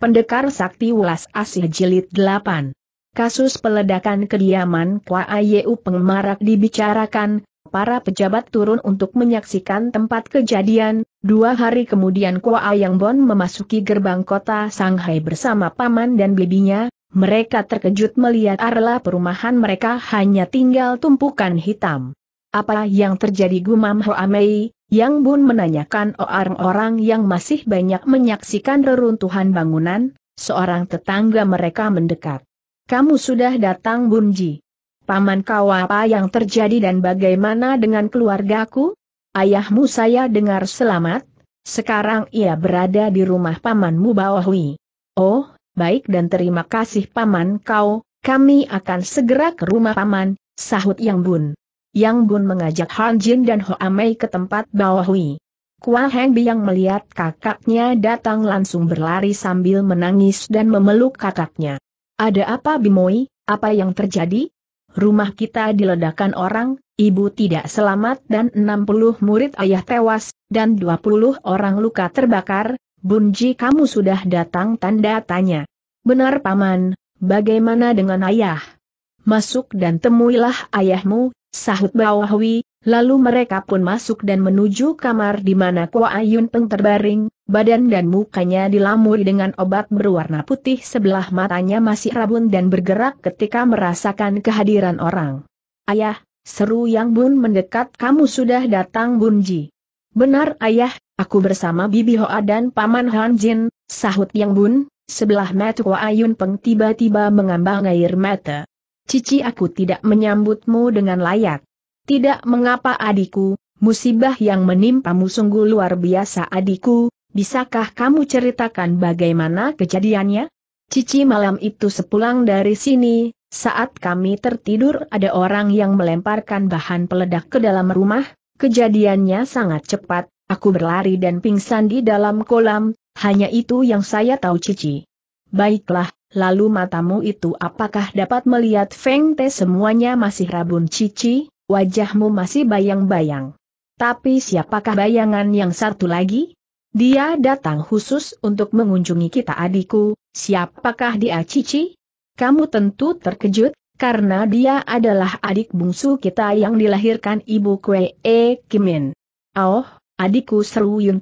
Pendekar Sakti Welas Asih Jilid 8 Kasus peledakan kediaman Kwa Ayu Pengmarak dibicarakan, para pejabat turun untuk menyaksikan tempat kejadian, dua hari kemudian Kwa Ayang Bon memasuki gerbang kota Shanghai bersama paman dan bibinya, mereka terkejut melihat arla perumahan mereka hanya tinggal tumpukan hitam. Apa yang terjadi gumam Hoamei. Yang Bun menanyakan orang-orang yang masih banyak menyaksikan reruntuhan bangunan, seorang tetangga mereka mendekat. Kamu sudah datang Bunji. Paman kau apa yang terjadi dan bagaimana dengan keluargaku? Ayahmu saya dengar selamat, sekarang ia berada di rumah pamanmu Bawahui. Oh, baik dan terima kasih paman kau, kami akan segera ke rumah paman, sahut Yang Bun. Yang Gun mengajak Han Jin dan Ho Amei ke tempat bawah Hui. Kua Heng yang melihat kakaknya datang langsung berlari sambil menangis dan memeluk kakaknya. Ada apa Bimoi, apa yang terjadi? Rumah kita diledakan orang, ibu tidak selamat dan 60 murid ayah tewas, dan 20 orang luka terbakar, Bunji kamu sudah datang tanda tanya. Benar paman, bagaimana dengan ayah? Masuk dan temuilah ayahmu, Sahut bawahwi, lalu mereka pun masuk dan menuju kamar di mana Kua Ayun Peng terbaring, badan dan mukanya dilamuri dengan obat berwarna putih sebelah matanya masih rabun dan bergerak ketika merasakan kehadiran orang. Ayah, seru Yang Bun mendekat kamu sudah datang Bunji. Benar ayah, aku bersama Bibi Hoa dan Paman Han Jin, sahut Yang Bun, sebelah mata Kua Ayun Peng tiba-tiba mengambang air mata cici aku tidak menyambutmu dengan layak. Tidak mengapa adikku, musibah yang menimpamu sungguh luar biasa adikku, bisakah kamu ceritakan bagaimana kejadiannya? Cici malam itu sepulang dari sini, saat kami tertidur ada orang yang melemparkan bahan peledak ke dalam rumah, kejadiannya sangat cepat, aku berlari dan pingsan di dalam kolam, hanya itu yang saya tahu Cici. Baiklah, Lalu matamu itu apakah dapat melihat Feng Te semuanya masih rabun cici, wajahmu masih bayang-bayang. Tapi siapakah bayangan yang satu lagi? Dia datang khusus untuk mengunjungi kita adikku, siapakah dia cici? Kamu tentu terkejut, karena dia adalah adik bungsu kita yang dilahirkan ibu Kwee e Kimin. Oh, adikku seru Yun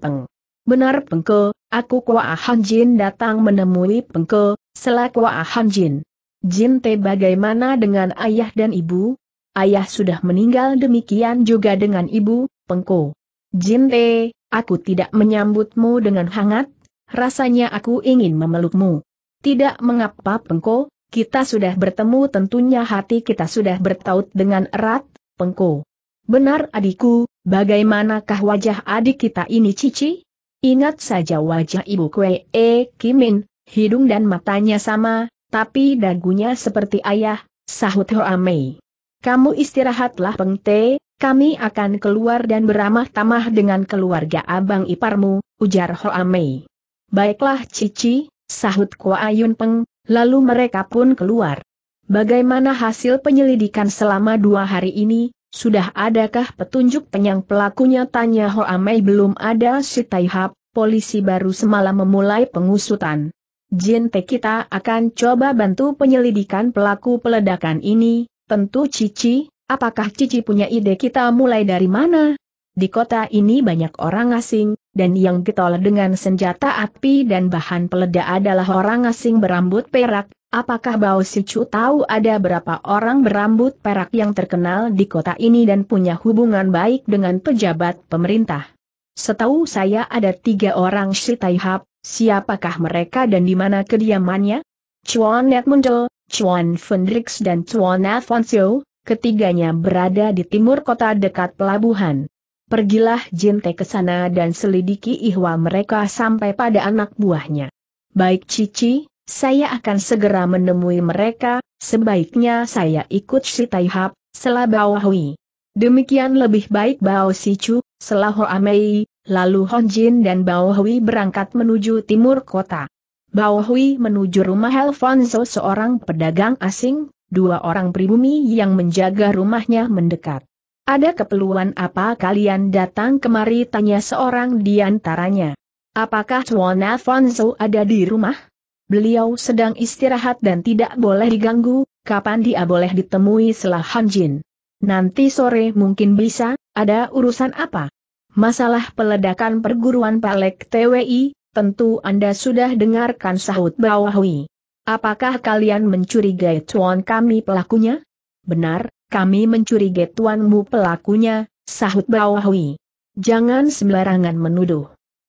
Benar Pengke, Aku Kwa Han Jin datang menemui Pengko, selaku Kwa Han Jin. Jin Te bagaimana dengan ayah dan ibu? Ayah sudah meninggal demikian juga dengan ibu, Pengko. Jin Te, aku tidak menyambutmu dengan hangat, rasanya aku ingin memelukmu. Tidak mengapa Pengko, kita sudah bertemu tentunya hati kita sudah bertaut dengan erat, Pengko. Benar adikku, bagaimanakah wajah adik kita ini Cici? Ingat saja wajah ibu Kwe E eh, Kimin, hidung dan matanya sama, tapi dagunya seperti ayah, sahut Hoa Mei. Kamu istirahatlah Peng Te, kami akan keluar dan beramah tamah dengan keluarga abang iparmu, ujar Hoa Mei. Baiklah Cici, sahut Kwa Ayun Peng, lalu mereka pun keluar. Bagaimana hasil penyelidikan selama dua hari ini, sudah adakah petunjuk penyang pelakunya tanya Ho Amei belum ada si Taihap, polisi baru semalam memulai pengusutan. Jin Te kita akan coba bantu penyelidikan pelaku peledakan ini, tentu Cici, apakah Cici punya ide kita mulai dari mana? Di kota ini banyak orang asing, dan yang getol dengan senjata api dan bahan peledak adalah orang asing berambut perak, Apakah Bao Sichu tahu ada berapa orang berambut perak yang terkenal di kota ini dan punya hubungan baik dengan pejabat pemerintah? Setahu saya ada tiga orang si Taihap, siapakah mereka dan di mana kediamannya? Chuan Edmundo, Chuan Fendrix dan Chuan Alfonso, ketiganya berada di timur kota dekat pelabuhan. Pergilah Jinte ke sana dan selidiki ihwa mereka sampai pada anak buahnya. Baik Cici, saya akan segera menemui mereka, sebaiknya saya ikut si Taihap, Selah Hui. Demikian lebih baik Bao selah Selaho Amei, lalu Jin dan Bao Hui berangkat menuju timur kota. Bao Hui menuju rumah Alfonso seorang pedagang asing, dua orang pribumi yang menjaga rumahnya mendekat. Ada keperluan apa kalian datang kemari tanya seorang di antaranya. Apakah Tuan Alfonso ada di rumah? Beliau sedang istirahat dan tidak boleh diganggu, kapan dia boleh ditemui setelah Hanjin. Nanti sore mungkin bisa, ada urusan apa? Masalah peledakan perguruan Palek TWI, tentu Anda sudah dengarkan sahut Bawahui. Apakah kalian mencurigai tuan kami pelakunya? Benar, kami mencurigai tuanmu pelakunya, sahut Bawahui. Jangan sembarangan menuduh.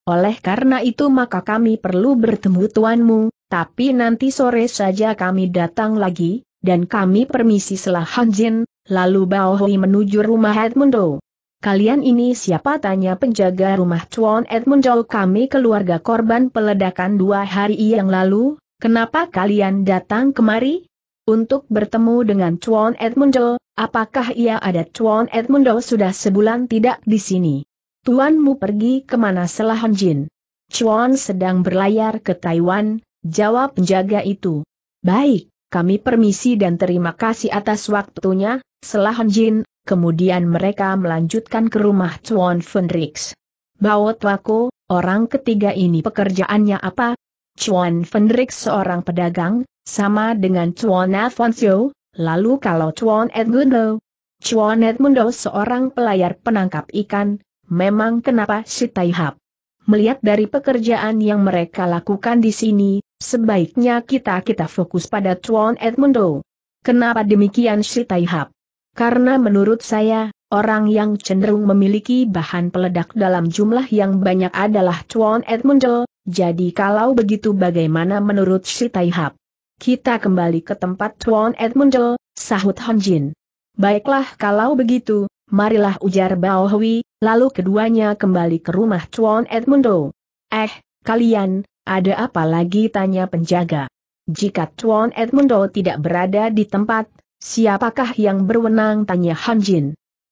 Oleh karena itu maka kami perlu bertemu tuanmu, tapi nanti sore saja kami datang lagi, dan kami permisi selah Hanjin, lalu Bao Hui menuju rumah Edmundo. Kalian ini siapa tanya penjaga rumah Chuan Edmundo kami keluarga korban peledakan dua hari yang lalu, kenapa kalian datang kemari? Untuk bertemu dengan Chuan Edmundo, apakah ia ada Chuan Edmundo sudah sebulan tidak di sini? Tuanmu pergi kemana selahan Jin? Chuan sedang berlayar ke Taiwan, jawab penjaga itu. Baik, kami permisi dan terima kasih atas waktunya, selahan Jin, kemudian mereka melanjutkan ke rumah Chuan Fenrix. Bao Tuako, orang ketiga ini pekerjaannya apa? Chuan Fenrix seorang pedagang, sama dengan Chuan Alfonso, lalu kalau Chuan Edmundo? Chuan Edmundo seorang pelayar penangkap ikan, Memang kenapa si Taihap? Melihat dari pekerjaan yang mereka lakukan di sini, sebaiknya kita-kita fokus pada Tuan Edmundo. Kenapa demikian si Taihap? Karena menurut saya, orang yang cenderung memiliki bahan peledak dalam jumlah yang banyak adalah Tuan Edmundo, jadi kalau begitu bagaimana menurut si Taihap? Kita kembali ke tempat Tuan Edmundo, sahut Hanjin. Baiklah kalau begitu, marilah ujar Bao Hui, lalu keduanya kembali ke rumah Chuan Edmundo. Eh, kalian, ada apa lagi tanya penjaga? Jika Chuan Edmundo tidak berada di tempat, siapakah yang berwenang tanya Han Jin?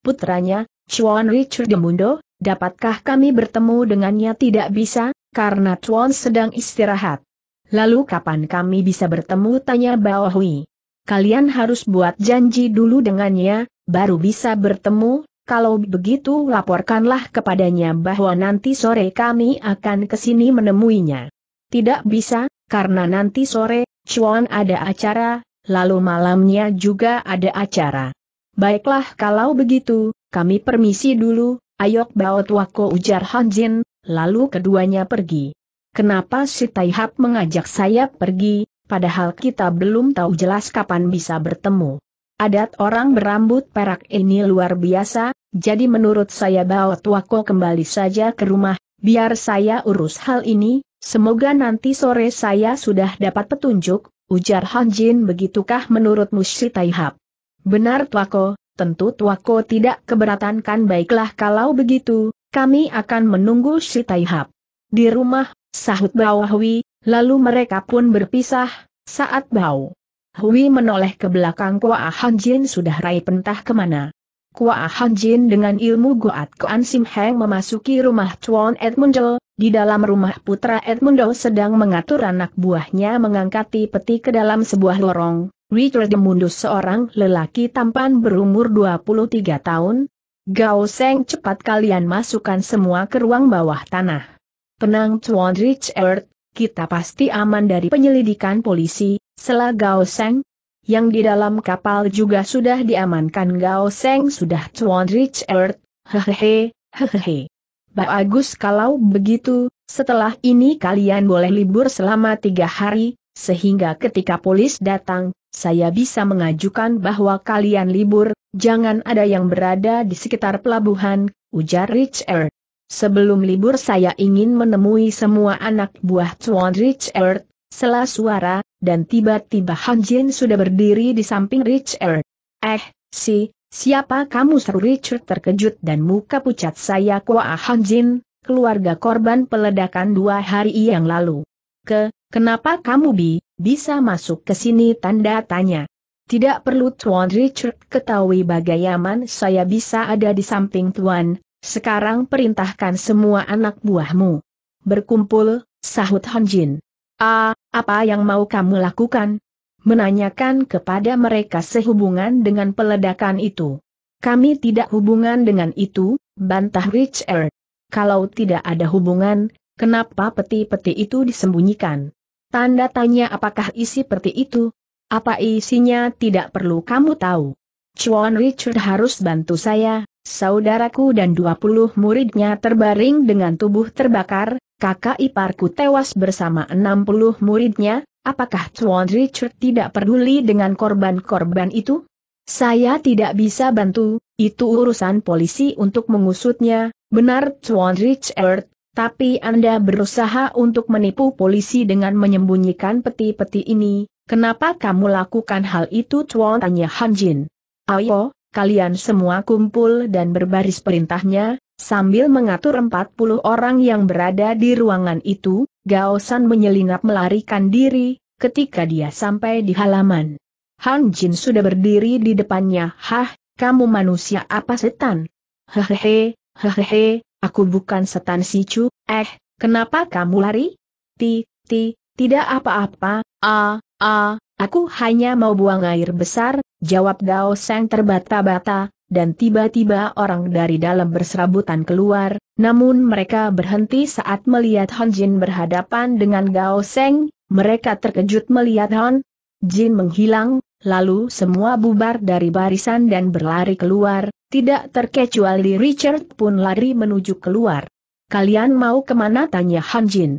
Putranya, Chuan Richard Edmundo, dapatkah kami bertemu dengannya tidak bisa, karena Chuan sedang istirahat. Lalu kapan kami bisa bertemu tanya Bao Hui? Kalian harus buat janji dulu dengannya, baru bisa bertemu, kalau begitu laporkanlah kepadanya bahwa nanti sore kami akan ke sini menemuinya. Tidak bisa, karena nanti sore, Chuan ada acara, lalu malamnya juga ada acara. Baiklah kalau begitu, kami permisi dulu, ayok baut wako ujar Han Jin, lalu keduanya pergi. Kenapa si Taihap mengajak saya pergi, padahal kita belum tahu jelas kapan bisa bertemu. Adat orang berambut perak ini luar biasa, jadi menurut saya bawa tuako kembali saja ke rumah, biar saya urus hal ini, semoga nanti sore saya sudah dapat petunjuk, ujar Han Jin begitukah menurut Musi Taihab? Benar tuako, tentu tuako tidak keberatan kan baiklah kalau begitu, kami akan menunggu Shi Taihab. Di rumah, sahut Bawahwi, lalu mereka pun berpisah, saat Bau Hui menoleh ke belakang Kua Han Jin sudah raih pentah kemana. Kua Han Jin dengan ilmu Goat Kuan Sim Heng memasuki rumah Chuan Edmundo, di dalam rumah putra Edmundo sedang mengatur anak buahnya mengangkati peti ke dalam sebuah lorong. Richard Edmundo seorang lelaki tampan berumur 23 tahun. Gao Seng cepat kalian masukkan semua ke ruang bawah tanah. Tenang Chuan Richard, kita pasti aman dari penyelidikan polisi, Selah Gao Seng, yang di dalam kapal juga sudah diamankan Gao Seng sudah Tuan Earth, hehehe, hehehe. Bagus kalau begitu, setelah ini kalian boleh libur selama tiga hari, sehingga ketika polis datang, saya bisa mengajukan bahwa kalian libur, jangan ada yang berada di sekitar pelabuhan, ujar Rich Earth. Sebelum libur saya ingin menemui semua anak buah Tuan Earth. selah suara, dan tiba-tiba Han Jin sudah berdiri di samping Richard. Er. Eh, si, siapa kamu seru Richard terkejut dan muka pucat saya Koa Han Jin, keluarga korban peledakan dua hari yang lalu. Ke, kenapa kamu bi, bisa masuk ke sini tanda tanya. Tidak perlu Tuan Richard ketahui bagaimana saya bisa ada di samping Tuan, sekarang perintahkan semua anak buahmu. Berkumpul, sahut Hanjin. Ah, apa yang mau kamu lakukan? Menanyakan kepada mereka sehubungan dengan peledakan itu. Kami tidak hubungan dengan itu, bantah Richard. Kalau tidak ada hubungan, kenapa peti-peti itu disembunyikan? Tanda tanya apakah isi peti itu? Apa isinya tidak perlu kamu tahu. Chuan Richard harus bantu saya, saudaraku dan 20 muridnya terbaring dengan tubuh terbakar, kakak iparku tewas bersama 60 muridnya, apakah Tuan Richard tidak peduli dengan korban-korban itu? Saya tidak bisa bantu, itu urusan polisi untuk mengusutnya, benar Tuan Richard, tapi Anda berusaha untuk menipu polisi dengan menyembunyikan peti-peti ini, kenapa kamu lakukan hal itu Tuan tanya Hanjin. Ayo, kalian semua kumpul dan berbaris perintahnya, Sambil mengatur 40 orang yang berada di ruangan itu, Gao San menyelinap melarikan diri, ketika dia sampai di halaman. Han Jin sudah berdiri di depannya, Hah, kamu manusia apa setan? Hehehe, hehehe, aku bukan setan Chu. eh, kenapa kamu lari? Ti, ti, tidak apa-apa, ah, ah, aku hanya mau buang air besar, jawab Gao San terbata-bata, dan tiba-tiba orang dari dalam berserabutan keluar, namun mereka berhenti saat melihat Han Jin berhadapan dengan Gao Seng, mereka terkejut melihat Han Jin menghilang, lalu semua bubar dari barisan dan berlari keluar, tidak terkecuali Richard pun lari menuju keluar. Kalian mau kemana tanya Han Jin?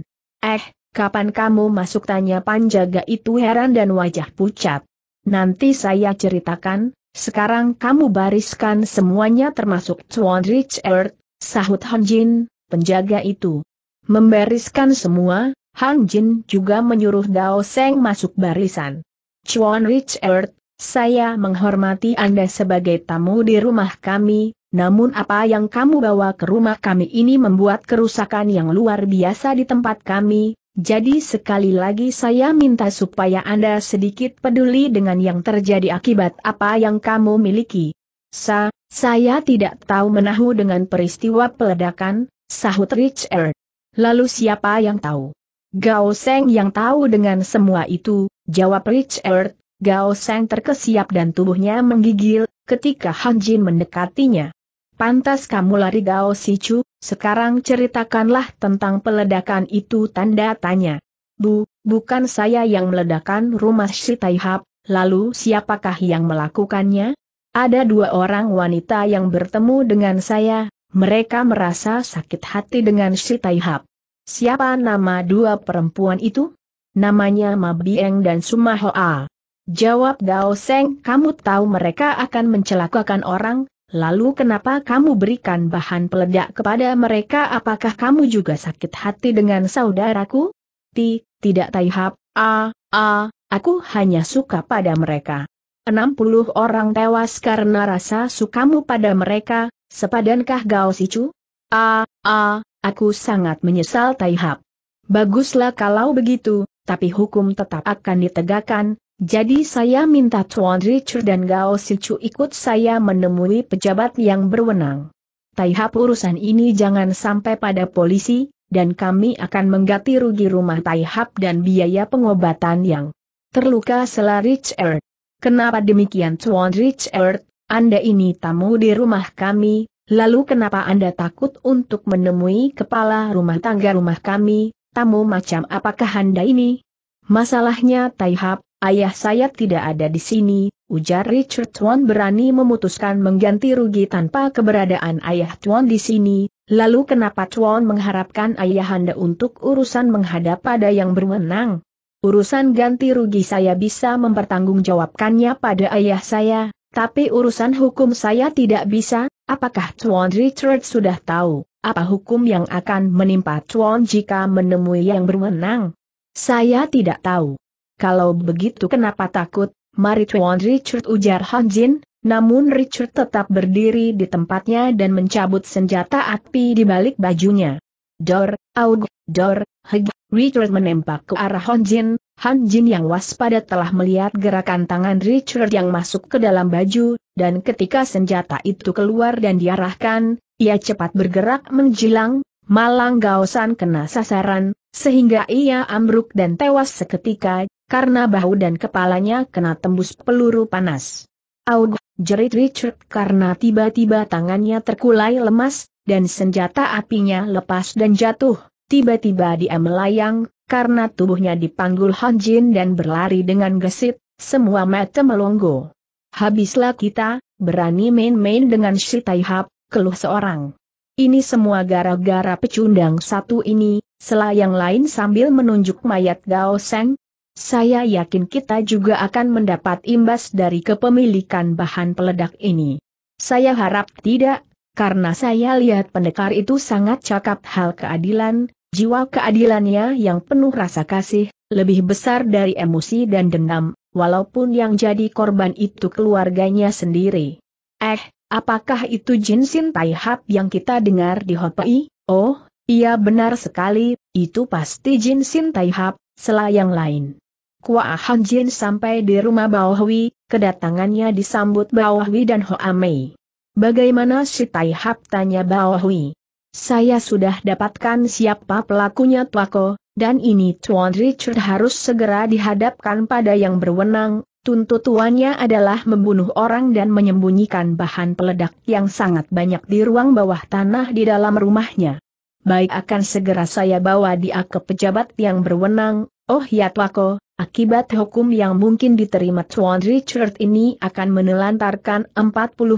Eh, kapan kamu masuk tanya panjaga itu heran dan wajah pucat. Nanti saya ceritakan, sekarang kamu bariskan semuanya termasuk Tuan Richard, sahut Han Jin, penjaga itu. Membariskan semua, Han Jin juga menyuruh Dao Seng masuk barisan. Tuan Richard, saya menghormati Anda sebagai tamu di rumah kami, namun apa yang kamu bawa ke rumah kami ini membuat kerusakan yang luar biasa di tempat kami, jadi sekali lagi saya minta supaya Anda sedikit peduli dengan yang terjadi akibat apa yang kamu miliki. Sa, saya tidak tahu menahu dengan peristiwa peledakan, sahut Richard. Lalu siapa yang tahu? Gao Seng yang tahu dengan semua itu, jawab Richard. Gao Seng terkesiap dan tubuhnya menggigil, ketika Han Jin mendekatinya. Pantas kamu lari Gao Sicu, sekarang ceritakanlah tentang peledakan itu tanda tanya. Bu, bukan saya yang meledakan rumah si Taihab, lalu siapakah yang melakukannya? Ada dua orang wanita yang bertemu dengan saya, mereka merasa sakit hati dengan si Taihab. Siapa nama dua perempuan itu? Namanya Mabieng dan Sumahoa. Jawab Gao Seng, kamu tahu mereka akan mencelakakan orang, Lalu kenapa kamu berikan bahan peledak kepada mereka apakah kamu juga sakit hati dengan saudaraku? Ti, tidak Taihap, a, a, aku hanya suka pada mereka. 60 orang tewas karena rasa sukamu pada mereka, sepadankah Gao Sicu? A, a, aku sangat menyesal Taihap. Baguslah kalau begitu, tapi hukum tetap akan ditegakkan, jadi saya minta Tuan Richard dan Gao Sichu ikut saya menemui pejabat yang berwenang. Taihap urusan ini jangan sampai pada polisi, dan kami akan mengganti rugi rumah Taihap dan biaya pengobatan yang terluka selar Richard. Kenapa demikian Tuan Richard, Anda ini tamu di rumah kami, lalu kenapa Anda takut untuk menemui kepala rumah tangga rumah kami, tamu macam apakah Anda ini? Masalahnya Taihap, Ayah saya tidak ada di sini, ujar Richard Tuan berani memutuskan mengganti rugi tanpa keberadaan ayah Tuan di sini, lalu kenapa Tuan mengharapkan ayah anda untuk urusan menghadap pada yang berwenang? Urusan ganti rugi saya bisa mempertanggungjawabkannya pada ayah saya, tapi urusan hukum saya tidak bisa, apakah Tuan Richard sudah tahu, apa hukum yang akan menimpa Tuan jika menemui yang berwenang? Saya tidak tahu. Kalau begitu kenapa takut? Mari Tuan Richard ujar Han Jin, namun Richard tetap berdiri di tempatnya dan mencabut senjata api di balik bajunya. Dor, aug, dor, heg, Richard menembak ke arah Han Jin, Han Jin yang waspada telah melihat gerakan tangan Richard yang masuk ke dalam baju, dan ketika senjata itu keluar dan diarahkan, ia cepat bergerak menjilang, Malang Gaosan kena sasaran, sehingga ia ambruk dan tewas seketika, karena bahu dan kepalanya kena tembus peluru panas. Aug, jerit Richard karena tiba-tiba tangannya terkulai lemas, dan senjata apinya lepas dan jatuh, tiba-tiba dia melayang, karena tubuhnya dipanggul Hanjin dan berlari dengan gesit, semua mata melongo. Habislah kita, berani main-main dengan si keluh seorang. Ini semua gara-gara pecundang satu ini, selayang lain sambil menunjuk mayat Gao Seng. Saya yakin kita juga akan mendapat imbas dari kepemilikan bahan peledak ini. Saya harap tidak, karena saya lihat pendekar itu sangat cakap hal keadilan, jiwa keadilannya yang penuh rasa kasih, lebih besar dari emosi dan dendam, walaupun yang jadi korban itu keluarganya sendiri. Eh, Apakah itu Jin Sin Tai Hap yang kita dengar di Hotpei? Oh, iya benar sekali, itu pasti Jin Sin Tai Hap, yang lain. Kua Han Jin sampai di rumah Bao Hui, kedatangannya disambut Bao Hui dan Hoamei. Amei. Bagaimana si Tai Hap tanya Bao Hui? Saya sudah dapatkan siapa pelakunya Tuako, dan ini Tuan Richard harus segera dihadapkan pada yang berwenang, Tuntutannya adalah membunuh orang dan menyembunyikan bahan peledak yang sangat banyak di ruang bawah tanah di dalam rumahnya. Baik akan segera saya bawa dia ke pejabat yang berwenang, oh ya Tuako, akibat hukum yang mungkin diterima Tuan Richard ini akan menelantarkan 40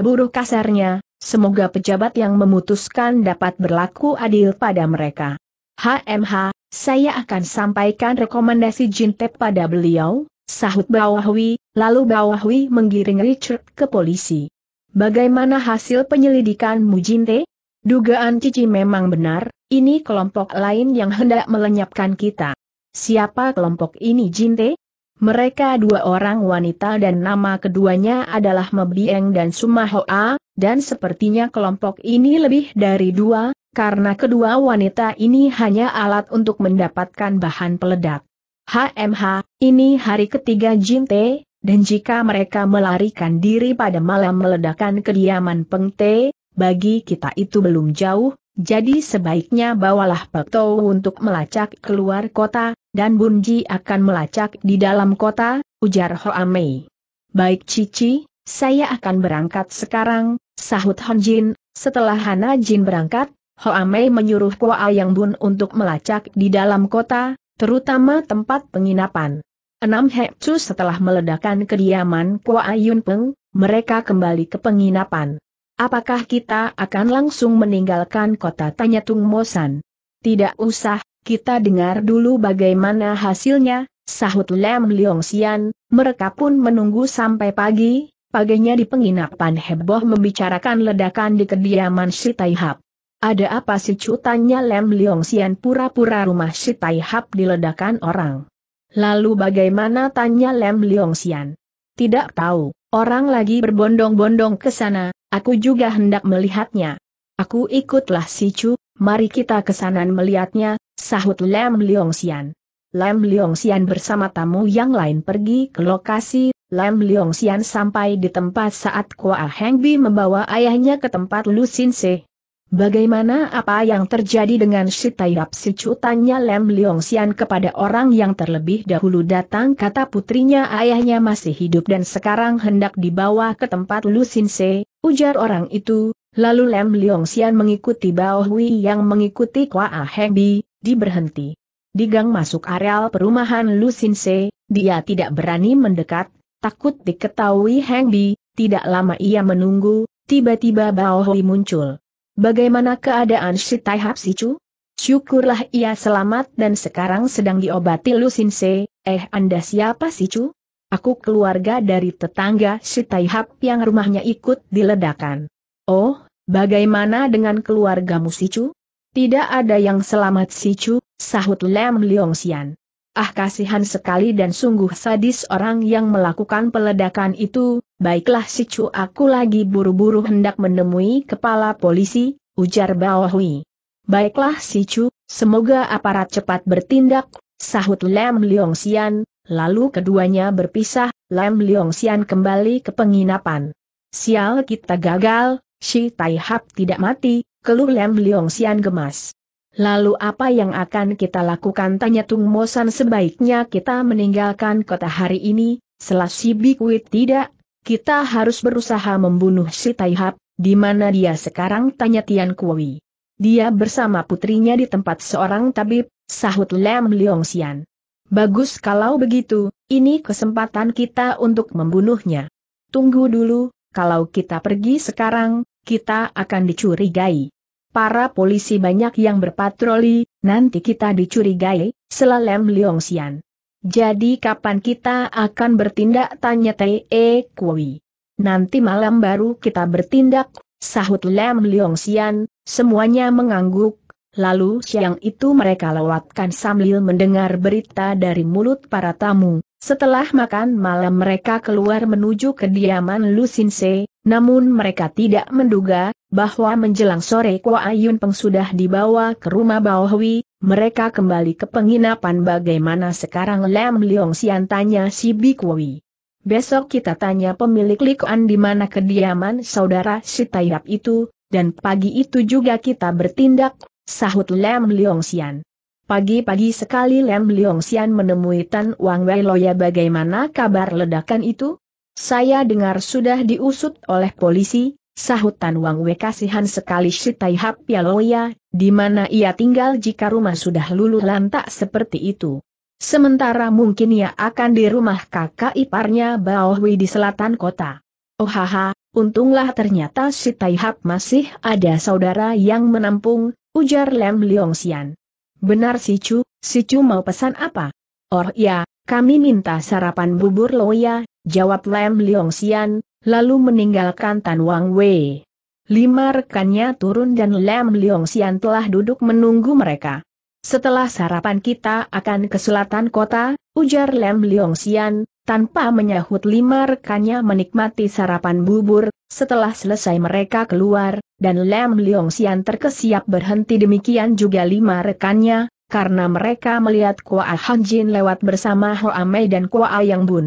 buruh kasarnya, semoga pejabat yang memutuskan dapat berlaku adil pada mereka. HMH, saya akan sampaikan rekomendasi Jintep pada beliau, sahut Bawahwi, lalu Bawahwi menggiring Richard ke polisi. Bagaimana hasil penyelidikan Mujinte? Dugaan Cici memang benar, ini kelompok lain yang hendak melenyapkan kita. Siapa kelompok ini Jinte? Mereka dua orang wanita dan nama keduanya adalah Mebieng dan Sumahoa, dan sepertinya kelompok ini lebih dari dua, karena kedua wanita ini hanya alat untuk mendapatkan bahan peledak. HMH, ini hari ketiga Jin T, dan jika mereka melarikan diri pada malam meledakan kediaman Peng T, bagi kita itu belum jauh, jadi sebaiknya bawalah Pek untuk melacak keluar kota, dan Bunji akan melacak di dalam kota, ujar Hoamei. Baik Cici, saya akan berangkat sekarang, sahut Honjin, setelah Hana Jin berangkat, Hoamei menyuruh Kua Yang Bun untuk melacak di dalam kota, terutama tempat penginapan. Enam hekcu setelah meledakan kediaman Kua Ayun Peng, mereka kembali ke penginapan. Apakah kita akan langsung meninggalkan kota tanya Tung Mosan? Tidak usah, kita dengar dulu bagaimana hasilnya, sahut Lam Leong Sian, mereka pun menunggu sampai pagi, paginya di penginapan heboh membicarakan ledakan di kediaman Sitai Hap. Ada apa sih cu tanya Lem Leong Sian pura-pura rumah si Tai Hap diledakan orang. Lalu bagaimana tanya Lem Leong Sian? Tidak tahu, orang lagi berbondong-bondong ke sana, aku juga hendak melihatnya. Aku ikutlah si Chu, mari kita ke sana melihatnya, sahut Lem Leong Sian. Lem Leong Sian bersama tamu yang lain pergi ke lokasi, Lem Leong Sian sampai di tempat saat Kua Heng Bi membawa ayahnya ke tempat Lu Sin Seh. Bagaimana apa yang terjadi dengan si Taihap Sicu? Tanya Lem Liongxian kepada orang yang terlebih dahulu datang kata putrinya ayahnya masih hidup dan sekarang hendak dibawa ke tempat Lu Sinse, ujar orang itu, lalu Lem Liongxian mengikuti Bao Hui yang mengikuti Kwa Ahebi, diberhenti. Di gang masuk areal perumahan Lu Sinse, dia tidak berani mendekat, takut diketahui Heng Bi, tidak lama ia menunggu, tiba-tiba Bao Hui muncul. Bagaimana keadaan si Tai Hap si Chu? Syukurlah ia selamat dan sekarang sedang diobati Lu Sinse, eh Anda siapa si Chu? Aku keluarga dari tetangga si Tai yang rumahnya ikut diledakan. Oh, bagaimana dengan keluargamu si Chu? Tidak ada yang selamat si Chu, sahut Lam Leong Xian. Ah kasihan sekali dan sungguh sadis orang yang melakukan peledakan itu, baiklah si cu aku lagi buru-buru hendak menemui kepala polisi, ujar Bao Hui. Baiklah si cu, semoga aparat cepat bertindak, sahut Lam Leong Xian, lalu keduanya berpisah, Lam Leong Xian kembali ke penginapan. Sial kita gagal, si Tai Hap tidak mati, keluh Lam Leong Xian gemas. Lalu apa yang akan kita lakukan tanya Tung Mosan sebaiknya kita meninggalkan kota hari ini, selasi Bikuit tidak, kita harus berusaha membunuh si Taihap, di mana dia sekarang tanya Tian Kui. Dia bersama putrinya di tempat seorang tabib, sahut Lam Leong Xian. Bagus kalau begitu, ini kesempatan kita untuk membunuhnya. Tunggu dulu, kalau kita pergi sekarang, kita akan dicurigai para polisi banyak yang berpatroli, nanti kita dicurigai, selalem Leong Xian. Jadi kapan kita akan bertindak tanya T.E. Kui? Nanti malam baru kita bertindak, sahut Lem Leong Xian, semuanya mengangguk, lalu siang itu mereka lewatkan sambil mendengar berita dari mulut para tamu. Setelah makan malam mereka keluar menuju kediaman Lu Se, namun mereka tidak menduga, bahwa menjelang sore Kua Ayun Peng sudah dibawa ke rumah Bao Hui, mereka kembali ke penginapan bagaimana sekarang Lam Leong Sian tanya si Bikwi. Besok kita tanya pemilik Likuan di mana kediaman saudara si Taihap itu, dan pagi itu juga kita bertindak, sahut Lam Leong Sian. Pagi-pagi sekali Lem Sian menemui Tan Wang Wei Loya bagaimana kabar ledakan itu? Saya dengar sudah diusut oleh polisi, sahut Tan Wang Wei kasihan sekali si Tai Hap Pialoya, di mana ia tinggal jika rumah sudah luluh lantak seperti itu. Sementara mungkin ia akan di rumah kakak iparnya Bao di selatan kota. Oh haha, untunglah ternyata si Tai masih ada saudara yang menampung, ujar Lem Sian. Benar si Chu, si Chu mau pesan apa? Oh ya, kami minta sarapan bubur loya, jawab Lem Sian, lalu meninggalkan Tan Wang Wei. Lima rekannya turun dan Lam Leong Xian telah duduk menunggu mereka. Setelah sarapan kita akan ke selatan kota, ujar Lam Leong Xian, tanpa menyahut lima rekannya menikmati sarapan bubur, setelah selesai mereka keluar, dan Lam Leong Xian terkesiap berhenti demikian juga lima rekannya, karena mereka melihat Kua Han Jin lewat bersama Hoa Mei dan Kua Yang Bun.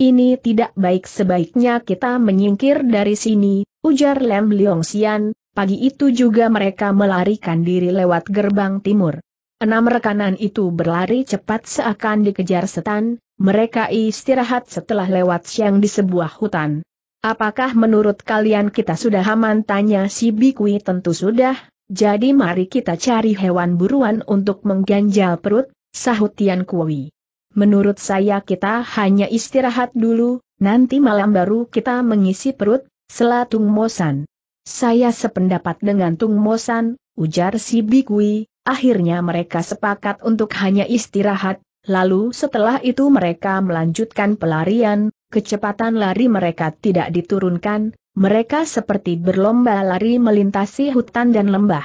Ini tidak baik sebaiknya kita menyingkir dari sini, ujar Lem Leong Xian, pagi itu juga mereka melarikan diri lewat gerbang timur. Enam rekanan itu berlari cepat seakan dikejar setan, mereka istirahat setelah lewat siang di sebuah hutan. Apakah menurut kalian kita sudah aman? Tanya si Bikui tentu sudah, jadi mari kita cari hewan buruan untuk mengganjal perut, sahut Tian Kui. Menurut saya kita hanya istirahat dulu, nanti malam baru kita mengisi perut, sela Tung Mosan. Saya sependapat dengan Tung Mosan, ujar si Bikui, akhirnya mereka sepakat untuk hanya istirahat, lalu setelah itu mereka melanjutkan pelarian, kecepatan lari mereka tidak diturunkan, mereka seperti berlomba lari melintasi hutan dan lembah.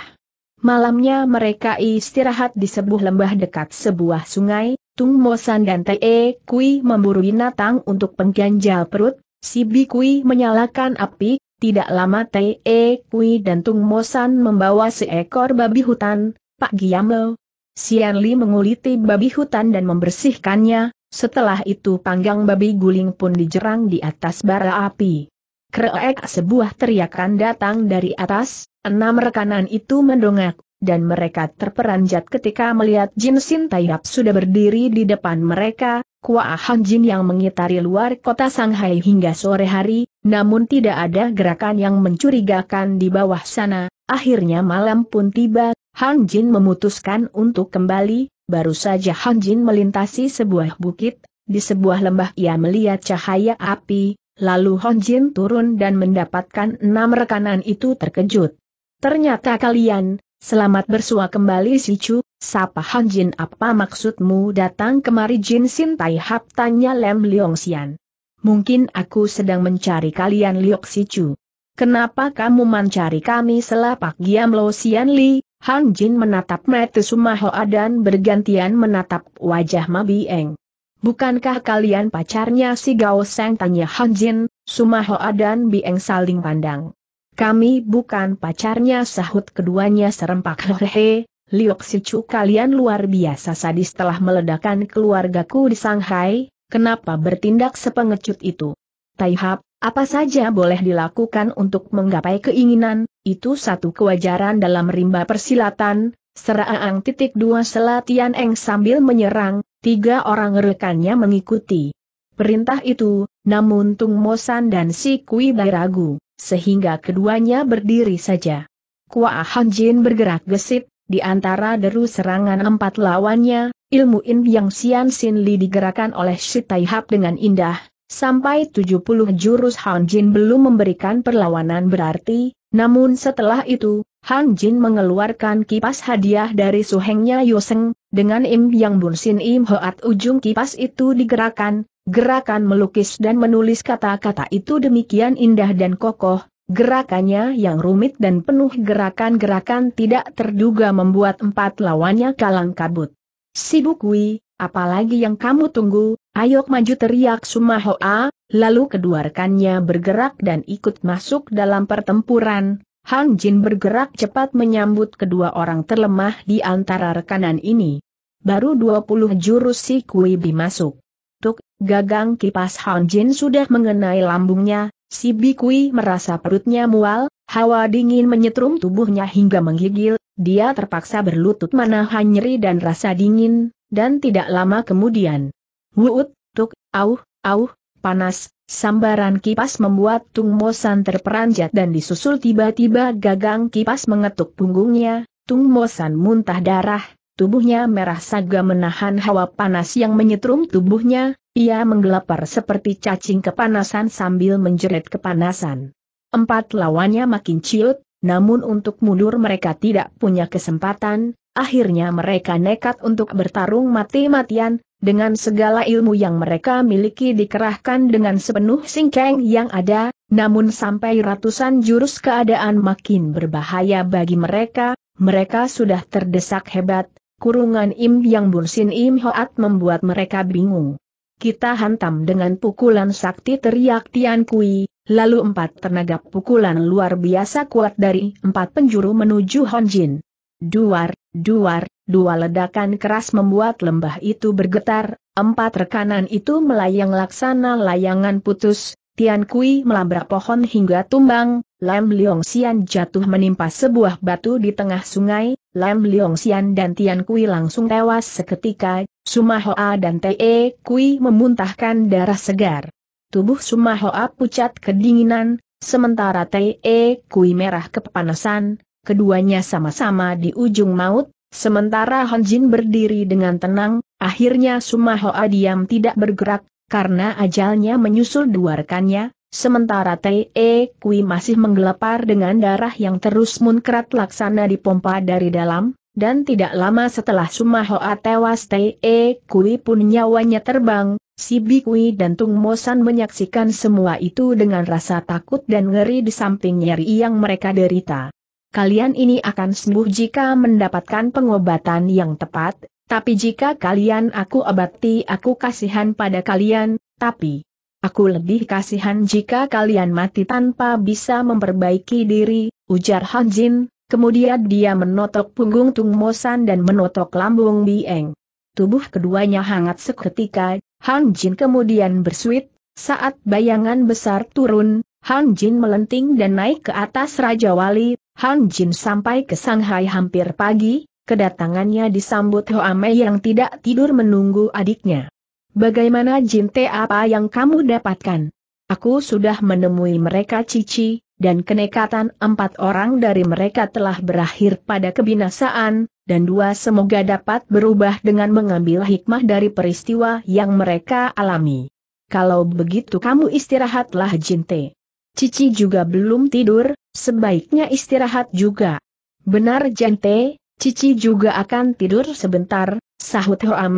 Malamnya mereka istirahat di sebuah lembah dekat sebuah sungai, Tung Mo San dan Te Kui memburu binatang untuk pengganjal perut, si Bi Kui menyalakan api, tidak lama Te Kui dan Tung Mo San membawa seekor babi hutan, Pak Giamlo. Sian Li menguliti babi hutan dan membersihkannya, setelah itu panggang babi guling pun dijerang di atas bara api. Kreek sebuah teriakan datang dari atas, enam rekanan itu mendongak dan mereka terperanjat ketika melihat Jin Sin Taiyap sudah berdiri di depan mereka, Kua Han Jin yang mengitari luar kota Shanghai hingga sore hari, namun tidak ada gerakan yang mencurigakan di bawah sana, akhirnya malam pun tiba, Han Jin memutuskan untuk kembali, baru saja Han Jin melintasi sebuah bukit, di sebuah lembah ia melihat cahaya api, lalu Han Jin turun dan mendapatkan enam rekanan itu terkejut. Ternyata kalian, Selamat bersua kembali si Chu, sapa Han Jin apa maksudmu datang kemari Jin Sin Tai Hap tanya Lem Leong Xian. Mungkin aku sedang mencari kalian Liok si Chu. Kenapa kamu mencari kami selapak Giam Lo Xian Li? Han Jin menatap Mata Sumahoa dan bergantian menatap wajah Eng. Bukankah kalian pacarnya si Gao Seng tanya Han Jin, Sumahoa dan Bieng saling pandang. Kami bukan pacarnya sahut keduanya serempak hehehe, Liok Sicu kalian luar biasa sadis telah meledakan keluargaku di Shanghai, kenapa bertindak sepengecut itu? Taihap, apa saja boleh dilakukan untuk menggapai keinginan, itu satu kewajaran dalam rimba persilatan, seraang titik dua selatian eng sambil menyerang, tiga orang rekannya mengikuti. Perintah itu, namun Tung Mosan dan Si Kui Bai ragu sehingga keduanya berdiri saja. Kua Han Jin bergerak gesit, di antara deru serangan empat lawannya, ilmu In Yang Xian Sin Li digerakkan oleh Shi Tai Hap dengan indah, sampai 70 jurus Han Jin belum memberikan perlawanan berarti, namun setelah itu, Han Jin mengeluarkan kipas hadiah dari suhengnya Yoseng, dengan Im Yang Bunsin Im Hoat ujung kipas itu digerakkan, gerakan melukis dan menulis kata-kata itu demikian indah dan kokoh, gerakannya yang rumit dan penuh gerakan-gerakan tidak terduga membuat empat lawannya kalang kabut. Sibuk Wei, apalagi yang kamu tunggu, ayo maju teriak Sumahoa, lalu kedua rekannya bergerak dan ikut masuk dalam pertempuran, Han Jin bergerak cepat menyambut kedua orang terlemah di antara rekanan ini. Baru 20 jurus si Kui Bi masuk. Tuk, gagang kipas Han Jin sudah mengenai lambungnya, si Bi Kui merasa perutnya mual, hawa dingin menyetrum tubuhnya hingga menggigil, dia terpaksa berlutut menahan nyeri dan rasa dingin, dan tidak lama kemudian. Wuut, tuk, auh, auh, panas, sambaran kipas membuat Tung Mosan terperanjat dan disusul tiba-tiba gagang kipas mengetuk punggungnya, Tung Mosan muntah darah, tubuhnya merah saga menahan hawa panas yang menyetrum tubuhnya, ia menggelapar seperti cacing kepanasan sambil menjerit kepanasan. Empat lawannya makin ciut, namun untuk mundur mereka tidak punya kesempatan, akhirnya mereka nekat untuk bertarung mati-matian, dengan segala ilmu yang mereka miliki dikerahkan dengan sepenuh singkeng yang ada, namun sampai ratusan jurus keadaan makin berbahaya bagi mereka, mereka sudah terdesak hebat, kurungan Im Yang Bursin Im Hoat membuat mereka bingung. Kita hantam dengan pukulan sakti teriak Tian Kui, lalu empat tenaga pukulan luar biasa kuat dari empat penjuru menuju Honjin. Duar, duar, dua ledakan keras membuat lembah itu bergetar, empat rekanan itu melayang laksana layangan putus, Tian Kui melabrak pohon hingga tumbang, Lam Leong Xian jatuh menimpa sebuah batu di tengah sungai, Lam Leong Xian dan Tian Kui langsung tewas seketika, Suma Hoa dan Te Kui memuntahkan darah segar. Tubuh Suma Hoa pucat kedinginan, sementara Te Kui merah kepanasan, keduanya sama-sama di ujung maut, Sementara Han Jin berdiri dengan tenang, akhirnya Sumaho diam tidak bergerak, karena ajalnya menyusul dua rekannya, sementara T.E. Kui masih menggelepar dengan darah yang terus munkrat laksana dipompa dari dalam, dan tidak lama setelah Hoa tewas T.E. Kui pun nyawanya terbang, si Bikui dan Tung Mosan menyaksikan semua itu dengan rasa takut dan ngeri di samping nyeri yang mereka derita kalian ini akan sembuh jika mendapatkan pengobatan yang tepat, tapi jika kalian aku obati aku kasihan pada kalian, tapi aku lebih kasihan jika kalian mati tanpa bisa memperbaiki diri, ujar Han Jin, kemudian dia menotok punggung Tung Mosan dan menotok lambung Bieng. Tubuh keduanya hangat seketika, Han Jin kemudian bersuit, saat bayangan besar turun, Han Jin melenting dan naik ke atas Raja Wali, Han Jin sampai ke Shanghai hampir pagi, kedatangannya disambut Hoa Mei yang tidak tidur menunggu adiknya. Bagaimana Jin Te apa yang kamu dapatkan? Aku sudah menemui mereka Cici, dan kenekatan empat orang dari mereka telah berakhir pada kebinasaan, dan dua semoga dapat berubah dengan mengambil hikmah dari peristiwa yang mereka alami. Kalau begitu kamu istirahatlah Jin Te. Cici juga belum tidur, Sebaiknya istirahat juga. Benar Jente, Cici juga akan tidur sebentar, sahut Hoa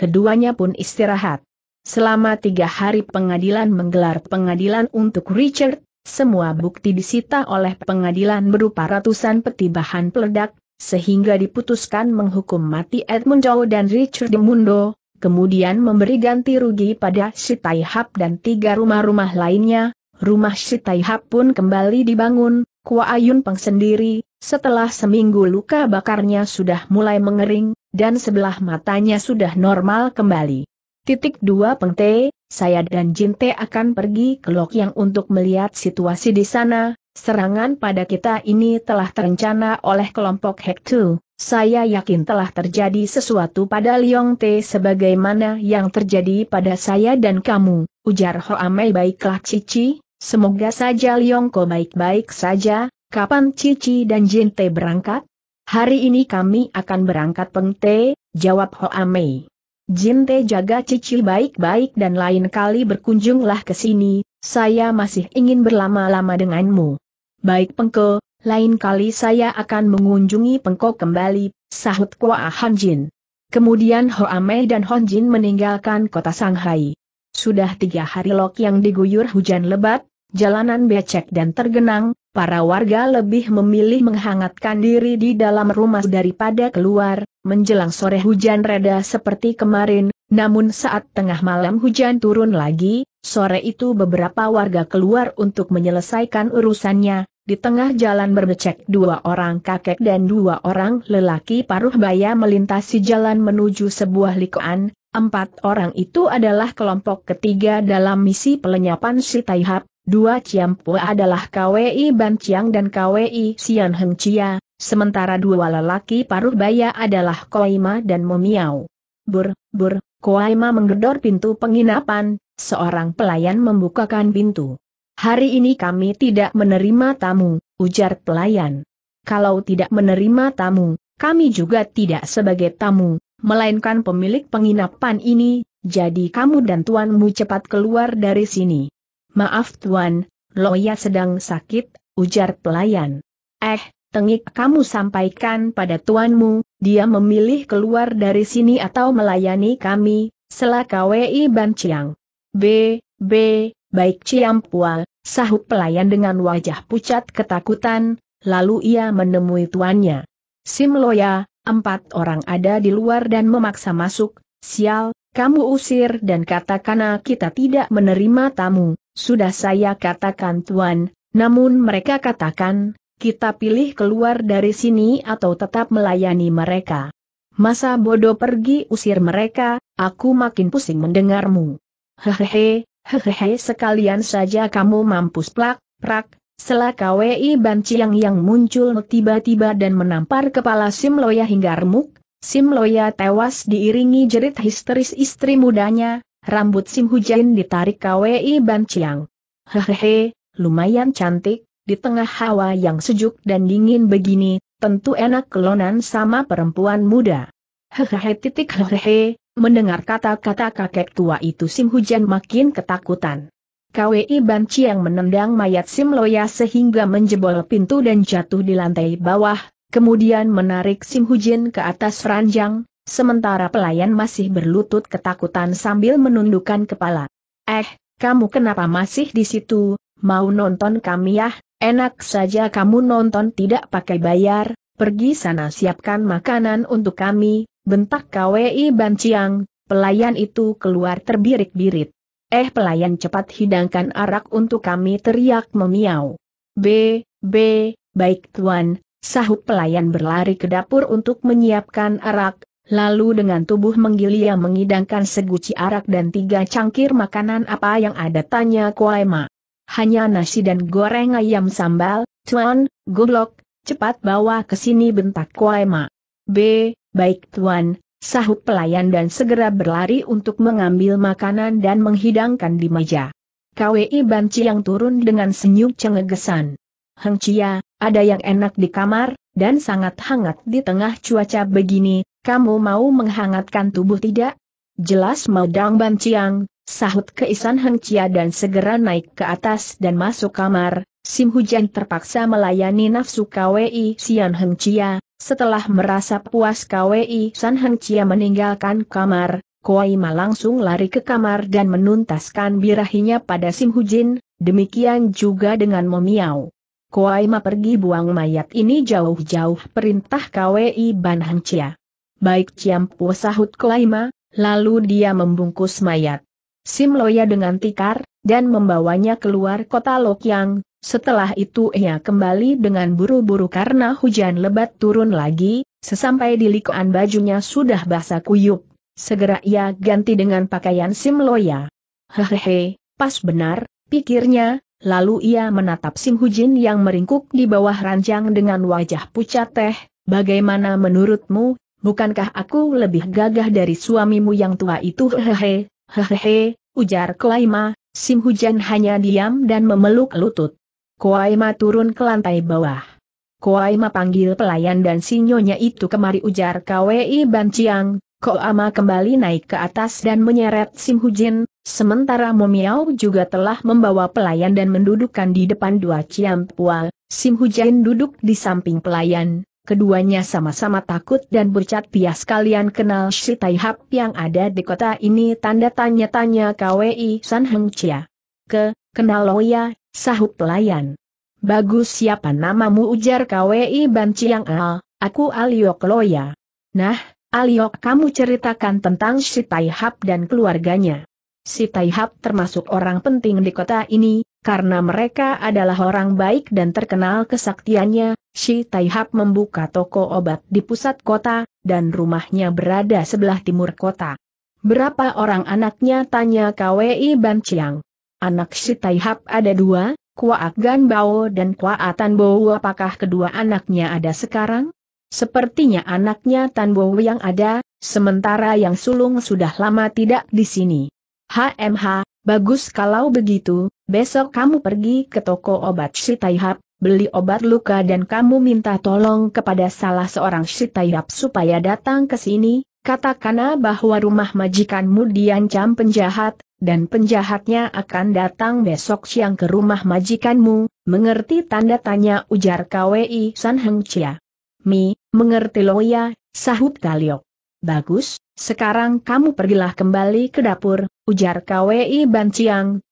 Keduanya pun istirahat. Selama tiga hari pengadilan menggelar pengadilan untuk Richard, semua bukti disita oleh pengadilan berupa ratusan peti bahan peledak, sehingga diputuskan menghukum mati Edmund Chow dan Richard Mundo, kemudian memberi ganti rugi pada si Hap dan tiga rumah-rumah lainnya, Rumah Taihap pun kembali dibangun, Kua Ayun Peng sendiri, setelah seminggu luka bakarnya sudah mulai mengering, dan sebelah matanya sudah normal kembali. Titik dua pengte, saya dan Jin Te akan pergi ke lok yang untuk melihat situasi di sana, serangan pada kita ini telah terencana oleh kelompok Hektu, saya yakin telah terjadi sesuatu pada Liong Te sebagaimana yang terjadi pada saya dan kamu, ujar Hoamei baiklah Cici, Semoga saja Liongko baik-baik saja, kapan Cici dan Jin Te berangkat? Hari ini kami akan berangkat pengte, jawab Ho Jin Te jaga Cici baik-baik dan lain kali berkunjunglah ke sini, saya masih ingin berlama-lama denganmu. Baik Pengko, lain kali saya akan mengunjungi Pengko kembali, sahut Han Hanjin. Kemudian Ho Hoamei dan Honjin meninggalkan kota Shanghai. Sudah tiga hari lok yang diguyur hujan lebat, jalanan becek dan tergenang, para warga lebih memilih menghangatkan diri di dalam rumah daripada keluar, menjelang sore hujan reda seperti kemarin, namun saat tengah malam hujan turun lagi, sore itu beberapa warga keluar untuk menyelesaikan urusannya, di tengah jalan berbecek dua orang kakek dan dua orang lelaki paruh baya melintasi jalan menuju sebuah likoan, Empat orang itu adalah kelompok ketiga dalam misi pelenyapan si Taihap, Dua Ciampua adalah KWI Ban Chiang dan KWI Sian Heng Chia, sementara dua lelaki paruh baya adalah Koima dan Momiao. Bur, bur, Koima menggedor pintu penginapan, seorang pelayan membukakan pintu. Hari ini kami tidak menerima tamu, ujar pelayan. Kalau tidak menerima tamu, kami juga tidak sebagai tamu, melainkan pemilik penginapan ini, jadi kamu dan tuanmu cepat keluar dari sini. Maaf tuan, Loya sedang sakit, ujar pelayan. Eh, tengik kamu sampaikan pada tuanmu, dia memilih keluar dari sini atau melayani kami, selakawi Ban Ciang. B, B, baik ciampual, Pual, sahut pelayan dengan wajah pucat ketakutan, lalu ia menemui tuannya. Sim Loya, empat orang ada di luar dan memaksa masuk, sial, kamu usir dan katakanlah kita tidak menerima tamu sudah saya katakan Tuan, namun mereka katakan, kita pilih keluar dari sini atau tetap melayani mereka. Masa bodoh pergi usir mereka, aku makin pusing mendengarmu. Hehehe, hehehe sekalian saja kamu mampus plak, prak, Setelah KWI Banciang yang muncul tiba-tiba dan menampar kepala Simloya hingga remuk, Simloya tewas diiringi jerit histeris istri mudanya, Rambut Sim Hujain ditarik KWI Banciang. Chiang. Hehehe, lumayan cantik, di tengah hawa yang sejuk dan dingin begini, tentu enak kelonan sama perempuan muda. Hehehe titik hehehe, mendengar kata-kata kakek tua itu Sim Hujan makin ketakutan. KWI Ban Chiang menendang mayat Sim Loya sehingga menjebol pintu dan jatuh di lantai bawah, kemudian menarik Sim Hujin ke atas ranjang, sementara pelayan masih berlutut ketakutan sambil menundukkan kepala. Eh, kamu kenapa masih di situ, mau nonton kami ya, enak saja kamu nonton tidak pakai bayar, pergi sana siapkan makanan untuk kami, bentak KWI Banciang, pelayan itu keluar terbirik-birit. Eh pelayan cepat hidangkan arak untuk kami teriak memiau. B, B, baik tuan, sahut pelayan berlari ke dapur untuk menyiapkan arak, Lalu dengan tubuh menggilia menghidangkan seguci arak dan tiga cangkir makanan apa yang ada tanya Kuaima. Hanya nasi dan goreng ayam sambal, Tuan, goblok, cepat bawa ke sini bentak Kuaima. B, baik Tuan, sahut pelayan dan segera berlari untuk mengambil makanan dan menghidangkan di meja. KWI Banci yang turun dengan senyum cengegesan. Heng Chia, ada yang enak di kamar, dan sangat hangat di tengah cuaca begini, kamu mau menghangatkan tubuh tidak? Jelas mau dang ban ciang, sahut keisan Heng Chia dan segera naik ke atas dan masuk kamar, Sim Hujan terpaksa melayani nafsu KWI Sian Heng Chia, setelah merasa puas KWI San Heng Chia meninggalkan kamar, ma langsung lari ke kamar dan menuntaskan birahinya pada Sim Hujin, demikian juga dengan memiau. ma pergi buang mayat ini jauh-jauh perintah KWI Ban Hang Chia. Baik Ciampu sahut kelaima, lalu dia membungkus mayat. Simloya dengan tikar, dan membawanya keluar kota Lokyang, setelah itu ia kembali dengan buru-buru karena hujan lebat turun lagi, sesampai di likuan bajunya sudah basah kuyup. Segera ia ganti dengan pakaian Simloya. Hehehe, pas benar, pikirnya, lalu ia menatap Sim Hujin yang meringkuk di bawah ranjang dengan wajah pucat teh, bagaimana menurutmu, bukankah aku lebih gagah dari suamimu yang tua itu hehehe, hehehe, ujar Koaima, Sim Hujan hanya diam dan memeluk lutut. Koaima turun ke lantai bawah. Koaima panggil pelayan dan sinyonya itu kemari ujar KWI Ban Ciang, Koama kembali naik ke atas dan menyeret Sim Hujin, sementara Momiao juga telah membawa pelayan dan mendudukkan di depan dua Ciampua. Sim Hujin duduk di samping pelayan, keduanya sama-sama takut dan bercat pias kalian kenal si Taihap yang ada di kota ini tanda tanya-tanya KWI San Heng Chia. Ke, kenal Loya, sahut pelayan. Bagus siapa namamu ujar KWI Ban Chiang Al, aku Aliok Loya. Nah, Aliok kamu ceritakan tentang si Taihap dan keluarganya. Si Taihap termasuk orang penting di kota ini, karena mereka adalah orang baik dan terkenal kesaktiannya, Shi Taihap membuka toko obat di pusat kota, dan rumahnya berada sebelah timur kota. Berapa orang anaknya tanya KWI Ban Chiang. Anak Shi Taihap ada dua, Kuaak Gan Bao dan Kuak Tan Bo apakah kedua anaknya ada sekarang? Sepertinya anaknya Tan Bo yang ada, sementara yang sulung sudah lama tidak di sini. HMH, Bagus kalau begitu, besok kamu pergi ke toko obat Shitaihap, beli obat luka dan kamu minta tolong kepada salah seorang Shitaihap supaya datang ke sini, katakanlah bahwa rumah majikanmu diancam penjahat, dan penjahatnya akan datang besok siang ke rumah majikanmu, mengerti tanda tanya ujar KWI San Heng Chia. Mi, mengerti Loya, sahut Kaliok. Bagus, sekarang kamu pergilah kembali ke dapur, ujar KWI Ban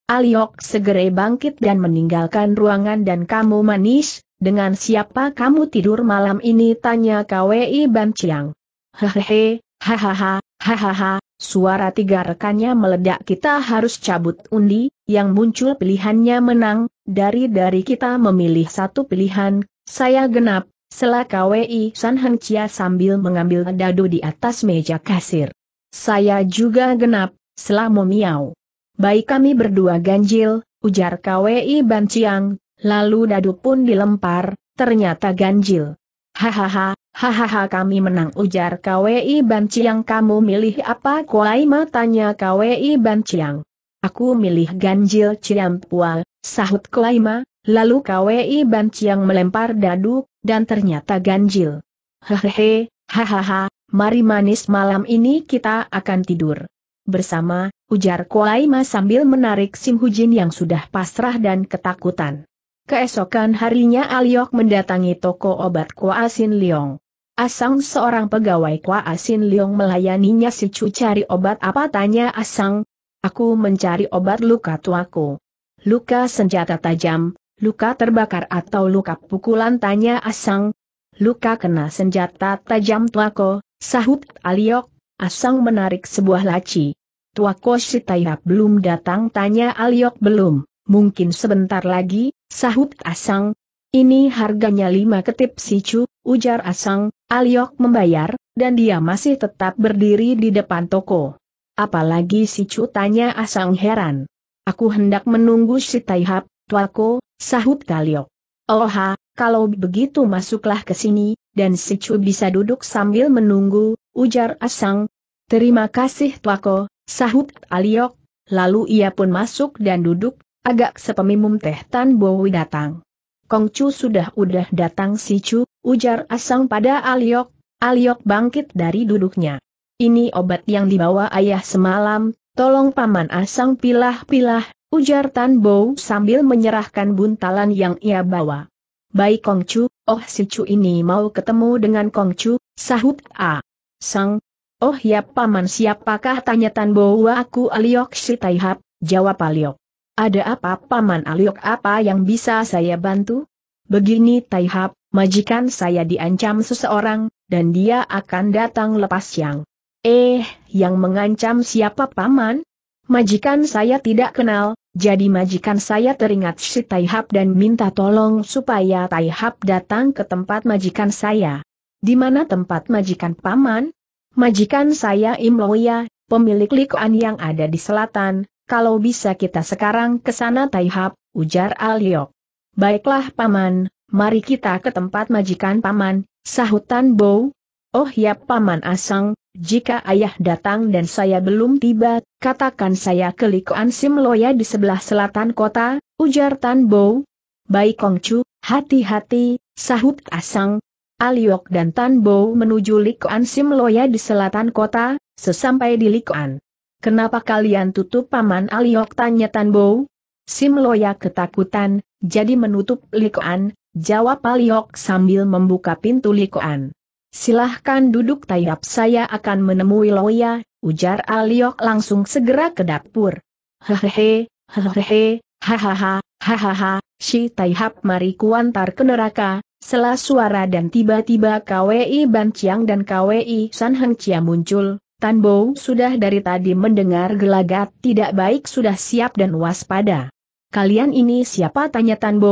Aliok segera bangkit dan meninggalkan ruangan dan kamu manis, dengan siapa kamu tidur malam ini tanya KWI Ban Hehehe, hahaha, hahaha, suara tiga rekannya meledak kita harus cabut undi, yang muncul pilihannya menang, dari-dari kita memilih satu pilihan, saya genap, Sela KWI San Heng Chia sambil mengambil dadu di atas meja kasir. Saya juga genap, Sela miau. Baik kami berdua ganjil, ujar KWI Ban Chiang, lalu dadu pun dilempar, ternyata ganjil. Hahaha, hahaha kami menang ujar KWI Ban Chiang kamu milih apa kuai matanya KWI Ban Chiang. Aku milih ganjil Pua, sahut Klaima, Lalu KWI Ban Chiang melempar dadu, dan ternyata ganjil. Hehehe, hahaha, mari manis malam ini kita akan tidur. Bersama, ujar Kuai Ma sambil menarik Sim Hujin yang sudah pasrah dan ketakutan. Keesokan harinya Aliok mendatangi toko obat Kuasin Leong. Asang seorang pegawai Kuasin Leong melayaninya si Cu cari obat apa tanya Asang. Aku mencari obat luka tuaku. Luka senjata tajam, Luka terbakar atau luka pukulan tanya Asang. Luka kena senjata tajam Tuako, sahut Aliok, Asang menarik sebuah laci. Tuako Sitayap belum datang tanya Aliok belum, mungkin sebentar lagi, sahut Asang. Ini harganya lima ketip sicu, ujar Asang, Aliok membayar, dan dia masih tetap berdiri di depan toko. Apalagi si Cu tanya Asang heran. Aku hendak menunggu si Taihap, Tuako, Sahut Kaliok. Oha, oh kalau begitu masuklah ke sini, dan si Chu bisa duduk sambil menunggu, ujar Asang. Terima kasih Tuako, sahut Aliok, lalu ia pun masuk dan duduk, agak sepemimum teh Tan Bowi datang. Kongcu sudah-udah datang si Chu, ujar Asang pada Aliok, Aliok bangkit dari duduknya. Ini obat yang dibawa ayah semalam, tolong paman Asang pilah-pilah, Ujar Tan Bo sambil menyerahkan buntalan yang ia bawa. Baik Kong Chu, oh si Chu ini mau ketemu dengan Kong Chu, sahut A. Sang, oh ya paman siapakah tanya Tan Bo aku Aliok si Taihap, jawab Aliok. Ada apa paman Aliok apa yang bisa saya bantu? Begini Taihap, majikan saya diancam seseorang, dan dia akan datang lepas siang. Eh, yang mengancam siapa paman? Majikan saya tidak kenal, jadi majikan saya teringat si Taihap dan minta tolong supaya Taihap datang ke tempat majikan saya. Di mana tempat majikan paman? Majikan saya Imloya, pemilik likuan yang ada di selatan, kalau bisa kita sekarang ke sana Taihap, ujar Aliok. Baiklah paman, mari kita ke tempat majikan paman, sahutan Bo. Bow, Oh ya Paman Asang, jika ayah datang dan saya belum tiba, katakan saya ke Likoan Simloya di sebelah selatan kota, ujar Tan Bo. Baik Kongcu, hati-hati, sahut Asang. Aliok dan Tan Bo menuju Likoan Simloya di selatan kota, sesampai di Likoan. Kenapa kalian tutup Paman Aliok tanya Tan Bo? Simloya ketakutan, jadi menutup Likoan, jawab Aliok sambil membuka pintu Likoan. Silahkan duduk tayap saya akan menemui Loya, ujar Aliok langsung segera ke dapur. Hehehe, hehehe, hahaha, hahaha, si Taihap mari kuantar ke neraka, Selah suara dan tiba-tiba KWI Ban Chiang dan KWI San Heng Chia muncul, Tan sudah dari tadi mendengar gelagat tidak baik sudah siap dan waspada. Kalian ini siapa tanya Tan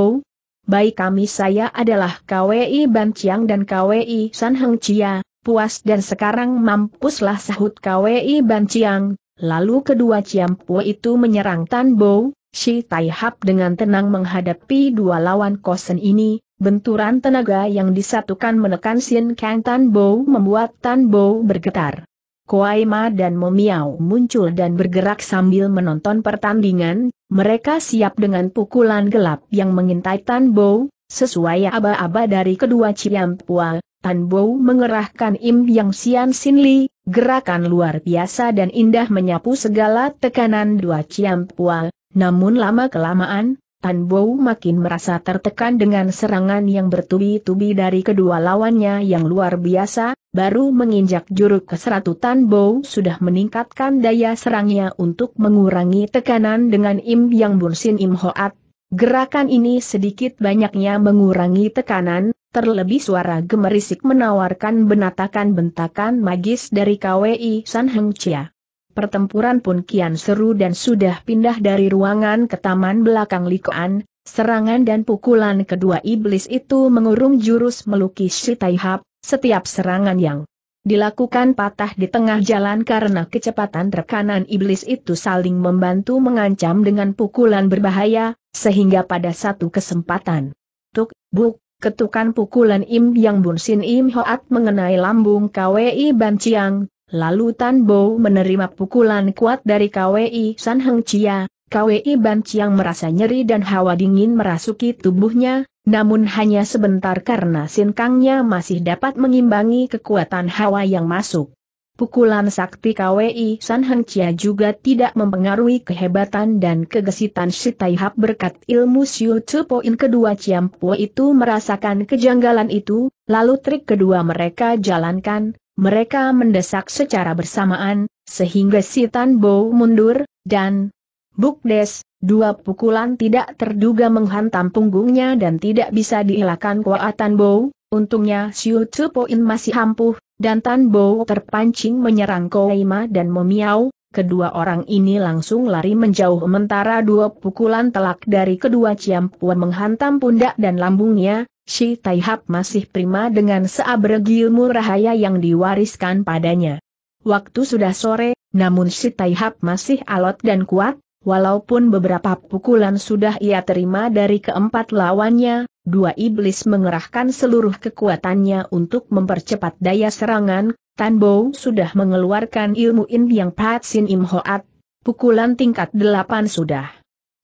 Baik kami saya adalah KWI Ban Chiang dan KWI San Heng Chia, puas dan sekarang mampuslah sahut KWI Ban Chiang. Lalu kedua Ciampua itu menyerang Tan Bo, Shi Tai Hap dengan tenang menghadapi dua lawan kosen ini, benturan tenaga yang disatukan menekan Sin Kang Tan Bo membuat Tan Bo bergetar. Koaima dan Momiao muncul dan bergerak sambil menonton pertandingan, mereka siap dengan pukulan gelap yang mengintai Tan Bo, sesuai aba-aba dari kedua Pua, Tan Bo mengerahkan Im Yang Xian Sin Li, gerakan luar biasa dan indah menyapu segala tekanan dua Ciam Pua, namun lama-kelamaan, Tan Bou makin merasa tertekan dengan serangan yang bertubi-tubi dari kedua lawannya yang luar biasa, baru menginjak juruk keseratu Tan Bou sudah meningkatkan daya serangnya untuk mengurangi tekanan dengan Im Yang Bursin Im Hoat. Gerakan ini sedikit banyaknya mengurangi tekanan, terlebih suara gemerisik menawarkan benatakan bentakan magis dari KWI San Heng Chia pertempuran pun kian seru dan sudah pindah dari ruangan ke taman belakang Likoan, serangan dan pukulan kedua iblis itu mengurung jurus melukis Taihap. setiap serangan yang dilakukan patah di tengah jalan karena kecepatan rekanan iblis itu saling membantu mengancam dengan pukulan berbahaya, sehingga pada satu kesempatan. Tuk, buk, ketukan pukulan Im Yang Bun Sin Im Hoat mengenai lambung KWI Ban Chiang, Lalu Tan Bo menerima pukulan kuat dari KWI San Heng Chia, KWI Ban Chiang merasa nyeri dan hawa dingin merasuki tubuhnya, namun hanya sebentar karena sinkangnya masih dapat mengimbangi kekuatan hawa yang masuk. Pukulan sakti KWI San Heng Chia juga tidak mempengaruhi kehebatan dan kegesitan si Hap berkat ilmu Siu cepo. Poin kedua Chiang Po itu merasakan kejanggalan itu, lalu trik kedua mereka jalankan, mereka mendesak secara bersamaan, sehingga si Tan Bo mundur, dan Bukdes, dua pukulan tidak terduga menghantam punggungnya dan tidak bisa dielakkan Tan Bo, untungnya Siu Tsupoin masih ampuh, dan Tan Bo terpancing menyerang Koeima dan memiau, kedua orang ini langsung lari menjauh mentara dua pukulan telak dari kedua Ciampuan menghantam pundak dan lambungnya, Si Taihap masih prima dengan seabreg ilmu rahaya yang diwariskan padanya. Waktu sudah sore, namun Si Taihap masih alot dan kuat, walaupun beberapa pukulan sudah ia terima dari keempat lawannya, dua iblis mengerahkan seluruh kekuatannya untuk mempercepat daya serangan, Tan sudah mengeluarkan ilmu In Yang Pat Sin Im Hoat, pukulan tingkat delapan sudah.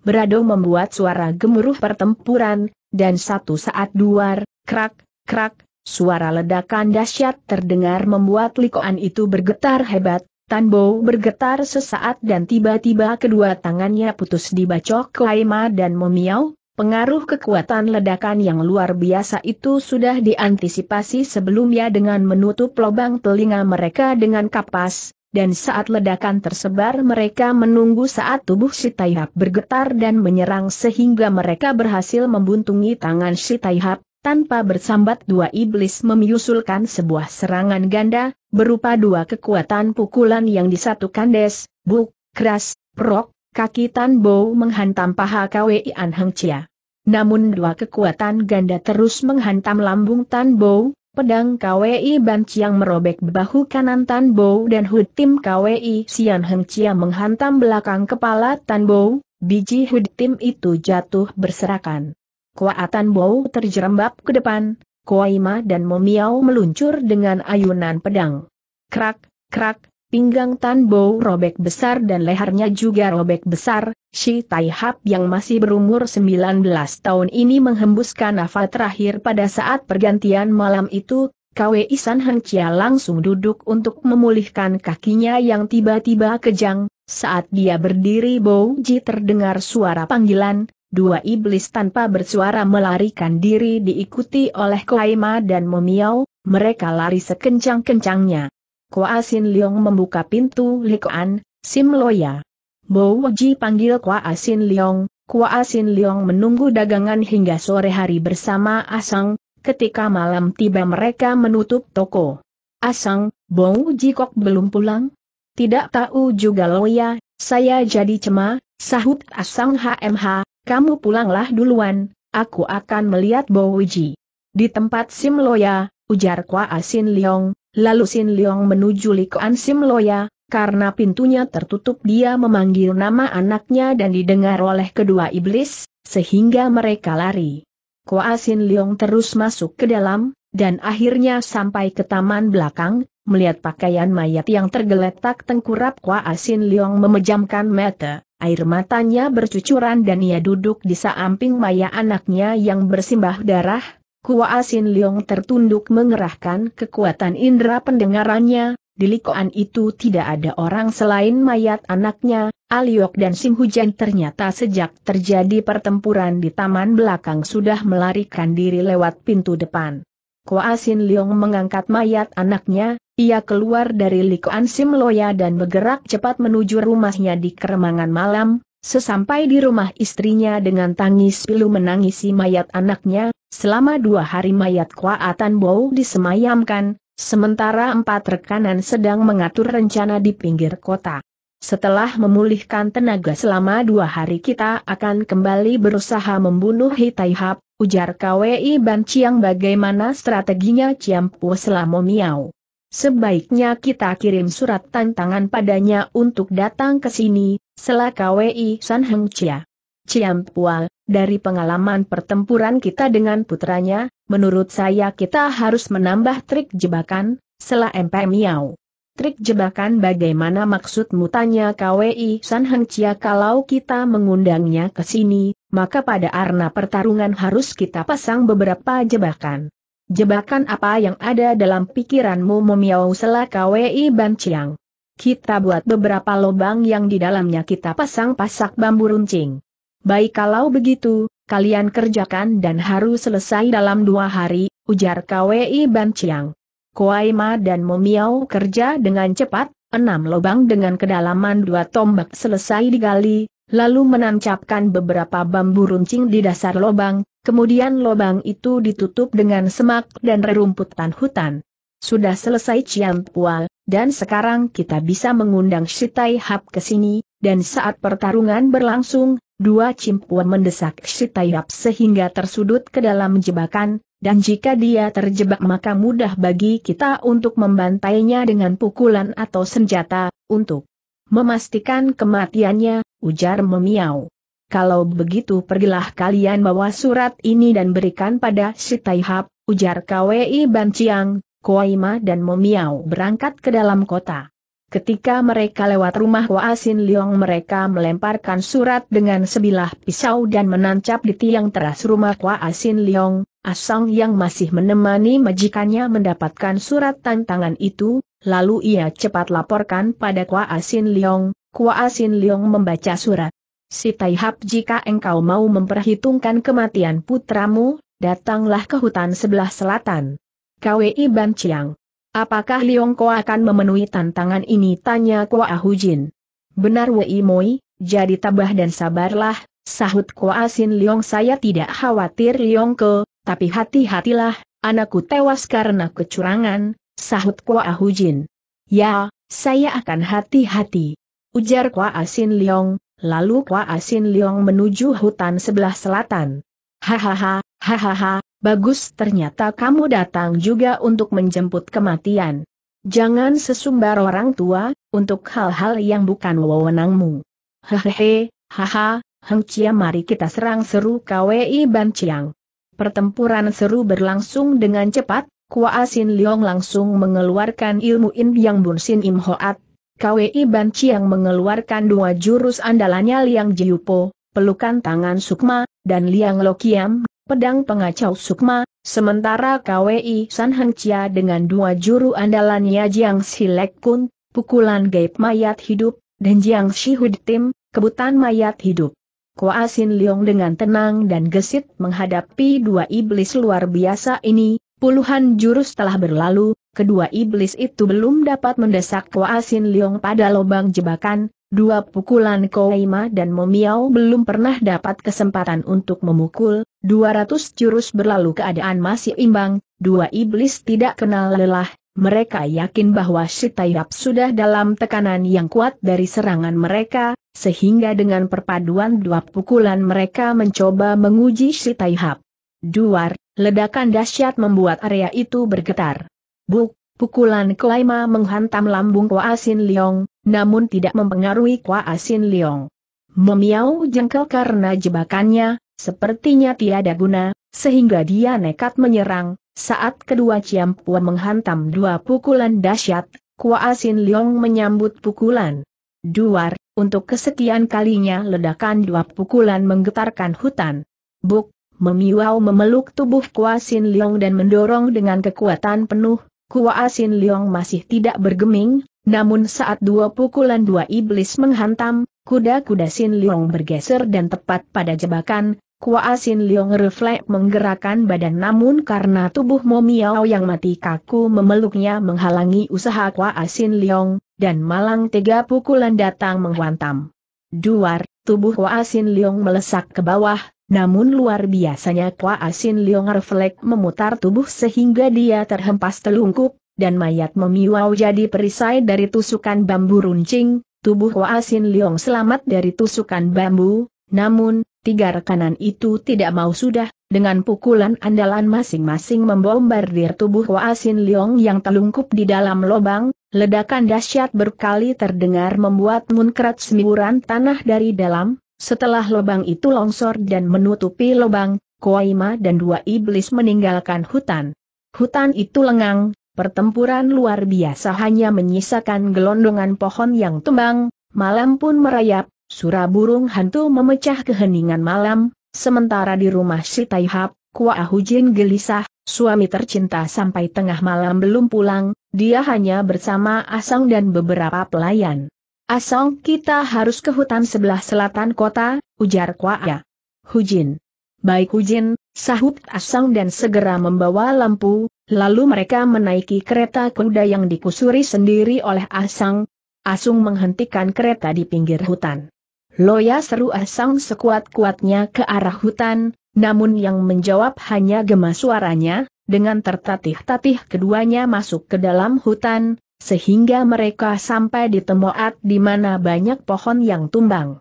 Berado membuat suara gemuruh pertempuran, dan satu saat duar, krak, krak, suara ledakan dahsyat terdengar membuat likoan itu bergetar hebat, Tanbo bergetar sesaat dan tiba-tiba kedua tangannya putus dibacok ke dan memiau, pengaruh kekuatan ledakan yang luar biasa itu sudah diantisipasi sebelumnya dengan menutup lubang telinga mereka dengan kapas, dan saat ledakan tersebar mereka menunggu saat tubuh si Taihap bergetar dan menyerang sehingga mereka berhasil membuntungi tangan si Taihap, tanpa bersambat dua iblis memiusulkan sebuah serangan ganda, berupa dua kekuatan pukulan yang disatukan des, buk, keras, prok, kaki tan bow menghantam paha KWI An Heng Chia. Namun dua kekuatan ganda terus menghantam lambung tan bow. Pedang KWI Ban Chiang merobek bahu kanan Tan Bo dan Hud Tim KWI Sian Heng Chia menghantam belakang kepala Tan Bo, biji Hud Tim itu jatuh berserakan. Kuatan Bo terjerembab ke depan, Kuaima dan Momiao meluncur dengan ayunan pedang. Krak, krak, Pinggang Tan Bo robek besar dan lehernya juga robek besar, Shi Tai Hap yang masih berumur 19 tahun ini menghembuskan nafas terakhir pada saat pergantian malam itu, Kwe Isan Heng Chia langsung duduk untuk memulihkan kakinya yang tiba-tiba kejang, saat dia berdiri Bo Ji terdengar suara panggilan, dua iblis tanpa bersuara melarikan diri diikuti oleh Koaima dan Momiao, mereka lari sekencang-kencangnya. Asin Leong membuka pintu Likoan, Sim Loya. Bo Ji panggil Asin Leong, Asin Leong menunggu dagangan hingga sore hari bersama Asang, ketika malam tiba mereka menutup toko. Asang, Bo Ji Kok belum pulang? Tidak tahu juga Loya, saya jadi cema, sahut Asang HMH, kamu pulanglah duluan, aku akan melihat Bo Ji. Di tempat Sim Loya, ujar Kwa Asin Leong, Lalu Sin Leong menuju Likoan Sim Loya, karena pintunya tertutup dia memanggil nama anaknya dan didengar oleh kedua iblis, sehingga mereka lari. Kua Sin Leong terus masuk ke dalam, dan akhirnya sampai ke taman belakang, melihat pakaian mayat yang tergeletak tengkurap Kua Sin Leong memejamkan mata, air matanya bercucuran dan ia duduk di samping maya anaknya yang bersimbah darah, Kua Asin Leong tertunduk mengerahkan kekuatan indera pendengarannya, di likoan itu tidak ada orang selain mayat anaknya, Aliok ah dan Sim Hujan ternyata sejak terjadi pertempuran di taman belakang sudah melarikan diri lewat pintu depan. Kua Asin Leong mengangkat mayat anaknya, ia keluar dari likoan Sim Loya dan bergerak cepat menuju rumahnya di keremangan malam, Sesampai di rumah istrinya dengan tangis pilu menangisi mayat anaknya, Selama dua hari mayat Kuatan Bow disemayamkan, sementara empat rekanan sedang mengatur rencana di pinggir kota. Setelah memulihkan tenaga selama dua hari kita akan kembali berusaha membunuh Hitaihap, ujar KWI Ban Chiang bagaimana strateginya Ciampu selama Miao. Sebaiknya kita kirim surat tantangan padanya untuk datang ke sini, selah KWI San Heng Chia. Ciampual, dari pengalaman pertempuran kita dengan putranya, menurut saya kita harus menambah trik jebakan, Selah MP Miao. Trik jebakan bagaimana maksudmu tanya KWI San Heng Chia kalau kita mengundangnya ke sini, maka pada arna pertarungan harus kita pasang beberapa jebakan. Jebakan apa yang ada dalam pikiranmu memiau Selah KWI Ban Chiang. Kita buat beberapa lubang yang di dalamnya kita pasang pasak bambu runcing. Baik kalau begitu, kalian kerjakan dan harus selesai dalam dua hari, ujar KWI Ban Chiang. Koaima dan Momiao kerja dengan cepat, enam lubang dengan kedalaman dua tombak selesai digali, lalu menancapkan beberapa bambu runcing di dasar lubang, kemudian lubang itu ditutup dengan semak dan rerumputan hutan. Sudah selesai Ciam Pual, dan sekarang kita bisa mengundang Shitai Hap ke sini, dan saat pertarungan berlangsung, dua cimpuan mendesak Shitayap sehingga tersudut ke dalam jebakan, dan jika dia terjebak maka mudah bagi kita untuk membantainya dengan pukulan atau senjata, untuk memastikan kematiannya, ujar memiau. Kalau begitu pergilah kalian bawa surat ini dan berikan pada si Taihap, ujar KWI Banciang, Koima dan memiau berangkat ke dalam kota. Ketika mereka lewat rumah Waasin Liong mereka melemparkan surat dengan sebilah pisau dan menancap di tiang teras rumah Waasin Liong, Asang yang masih menemani majikannya mendapatkan surat tantangan itu, lalu ia cepat laporkan pada Waasin Liong, Waasin Liong membaca surat. Si Taihap jika engkau mau memperhitungkan kematian putramu, datanglah ke hutan sebelah selatan. KWI Ban Chiang Apakah Liongko akan memenuhi tantangan ini? Tanya Kua Jin. Benar Wei Moi, jadi tabah dan sabarlah, sahut Kua Sin Liong saya tidak khawatir Liongko, tapi hati-hatilah, anakku tewas karena kecurangan, sahut Kua Jin. Ya, saya akan hati-hati. Ujar Kua Asin Liong, lalu Kua Asin Liong menuju hutan sebelah selatan. Hahaha, hahaha, Bagus ternyata kamu datang juga untuk menjemput kematian. Jangan sesumbar orang tua, untuk hal-hal yang bukan wewenangmu. Hehehe, haha, Heng Chia mari kita serang seru KWI Ban Chiang. Pertempuran seru berlangsung dengan cepat, Kua Kuasin Liong langsung mengeluarkan ilmu In Yang Bun Sin Im Hoat. KWI Ban Chiang mengeluarkan dua jurus andalannya Liang Jiupo, pelukan tangan Sukma, dan Liang Lokiam, pedang pengacau sukma, sementara KWI San Heng Chia dengan dua juru andalannya Jiang Silek Kun, pukulan gaib mayat hidup, dan Jiang Shihud Tim, kebutan mayat hidup. Kua Asin Leong dengan tenang dan gesit menghadapi dua iblis luar biasa ini, puluhan jurus telah berlalu, kedua iblis itu belum dapat mendesak Kua Asin Leong pada lubang jebakan, Dua pukulan Koima dan Momiao belum pernah dapat kesempatan untuk memukul, 200 jurus berlalu keadaan masih imbang, dua iblis tidak kenal lelah, mereka yakin bahwa Shitayap sudah dalam tekanan yang kuat dari serangan mereka, sehingga dengan perpaduan dua pukulan mereka mencoba menguji Shitayap. Duar, ledakan dahsyat membuat area itu bergetar. Buk, Pukulan Kuaima menghantam lambung Kua Asin Liong, namun tidak mempengaruhi Kua Asin Liong. Memiau jengkel karena jebakannya, sepertinya tiada guna, sehingga dia nekat menyerang. Saat kedua Ciampuan menghantam dua pukulan dahsyat, Kua Asin Liong menyambut pukulan. Duar, untuk kesekian kalinya ledakan dua pukulan menggetarkan hutan. Buk, memiau memeluk tubuh Kua Kuasin Liong dan mendorong dengan kekuatan penuh, Kua Asin Liong masih tidak bergeming, namun saat dua pukulan dua iblis menghantam, kuda-kuda Sin Liong bergeser dan tepat pada jebakan, Kua Asin Liong refleks menggerakkan badan namun karena tubuh Momiao yang mati kaku memeluknya menghalangi usaha Kua Asin Liong, dan malang tiga pukulan datang menghantam. Duar, tubuh Waasin Leong melesak ke bawah, namun luar biasanya Waasin Leong refleks memutar tubuh sehingga dia terhempas telungkup, dan mayat memiwau jadi perisai dari tusukan bambu runcing, tubuh Waasin Leong selamat dari tusukan bambu, namun, tiga rekanan itu tidak mau sudah, dengan pukulan andalan masing-masing membombardir tubuh Waasin Leong yang telungkup di dalam lubang. Ledakan dahsyat berkali terdengar membuat munkrat semburan tanah dari dalam, setelah lubang itu longsor dan menutupi lubang, Koima dan dua iblis meninggalkan hutan. Hutan itu lengang, pertempuran luar biasa hanya menyisakan gelondongan pohon yang tumbang, malam pun merayap, surah burung hantu memecah keheningan malam, sementara di rumah si Taihap, Kuah Ahujin gelisah, suami tercinta sampai tengah malam belum pulang, dia hanya bersama Asong dan beberapa pelayan. Asong kita harus ke hutan sebelah selatan kota, ujar Kuaya. Hujin. Baik Hujin, sahut Asong dan segera membawa lampu, lalu mereka menaiki kereta kuda yang dikusuri sendiri oleh Asang. Asung menghentikan kereta di pinggir hutan. Loya seru Asang sekuat-kuatnya ke arah hutan, namun yang menjawab hanya gema suaranya, dengan tertatih-tatih keduanya masuk ke dalam hutan, sehingga mereka sampai di tempat di mana banyak pohon yang tumbang.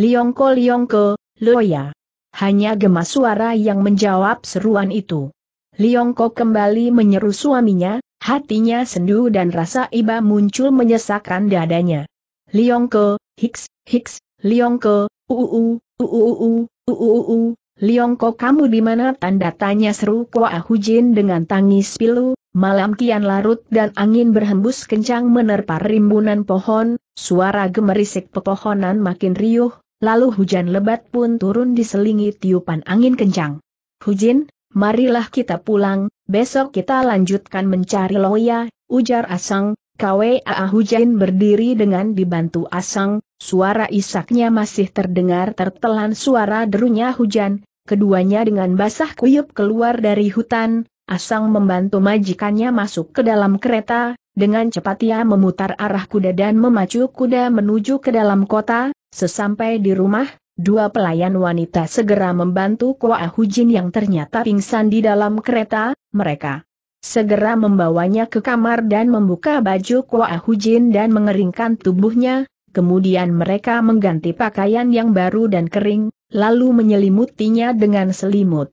Liongko Liongko, Loya. Hanya gemas suara yang menjawab seruan itu. Liongko kembali menyeru suaminya, hatinya sendu dan rasa iba muncul menyesakkan dadanya. Liongko, Hicks, Hicks, Liongko, uu, uu, uu, uu, Liongko kamu di mana tanda tanya seru Koa Hujin dengan tangis pilu, malam kian larut dan angin berhembus kencang menerpa rimbunan pohon, suara gemerisik pepohonan makin riuh, lalu hujan lebat pun turun diselingi tiupan angin kencang. Hujin, marilah kita pulang, besok kita lanjutkan mencari Loya, ujar Asang, KWA Hujan berdiri dengan dibantu Asang, suara isaknya masih terdengar tertelan suara derunya hujan, keduanya dengan basah kuyup keluar dari hutan, Asang membantu majikannya masuk ke dalam kereta, dengan cepat ia memutar arah kuda dan memacu kuda menuju ke dalam kota, sesampai di rumah, dua pelayan wanita segera membantu Kua Hujin yang ternyata pingsan di dalam kereta, mereka segera membawanya ke kamar dan membuka baju Kua Hujin dan mengeringkan tubuhnya, kemudian mereka mengganti pakaian yang baru dan kering, lalu menyelimutinya dengan selimut.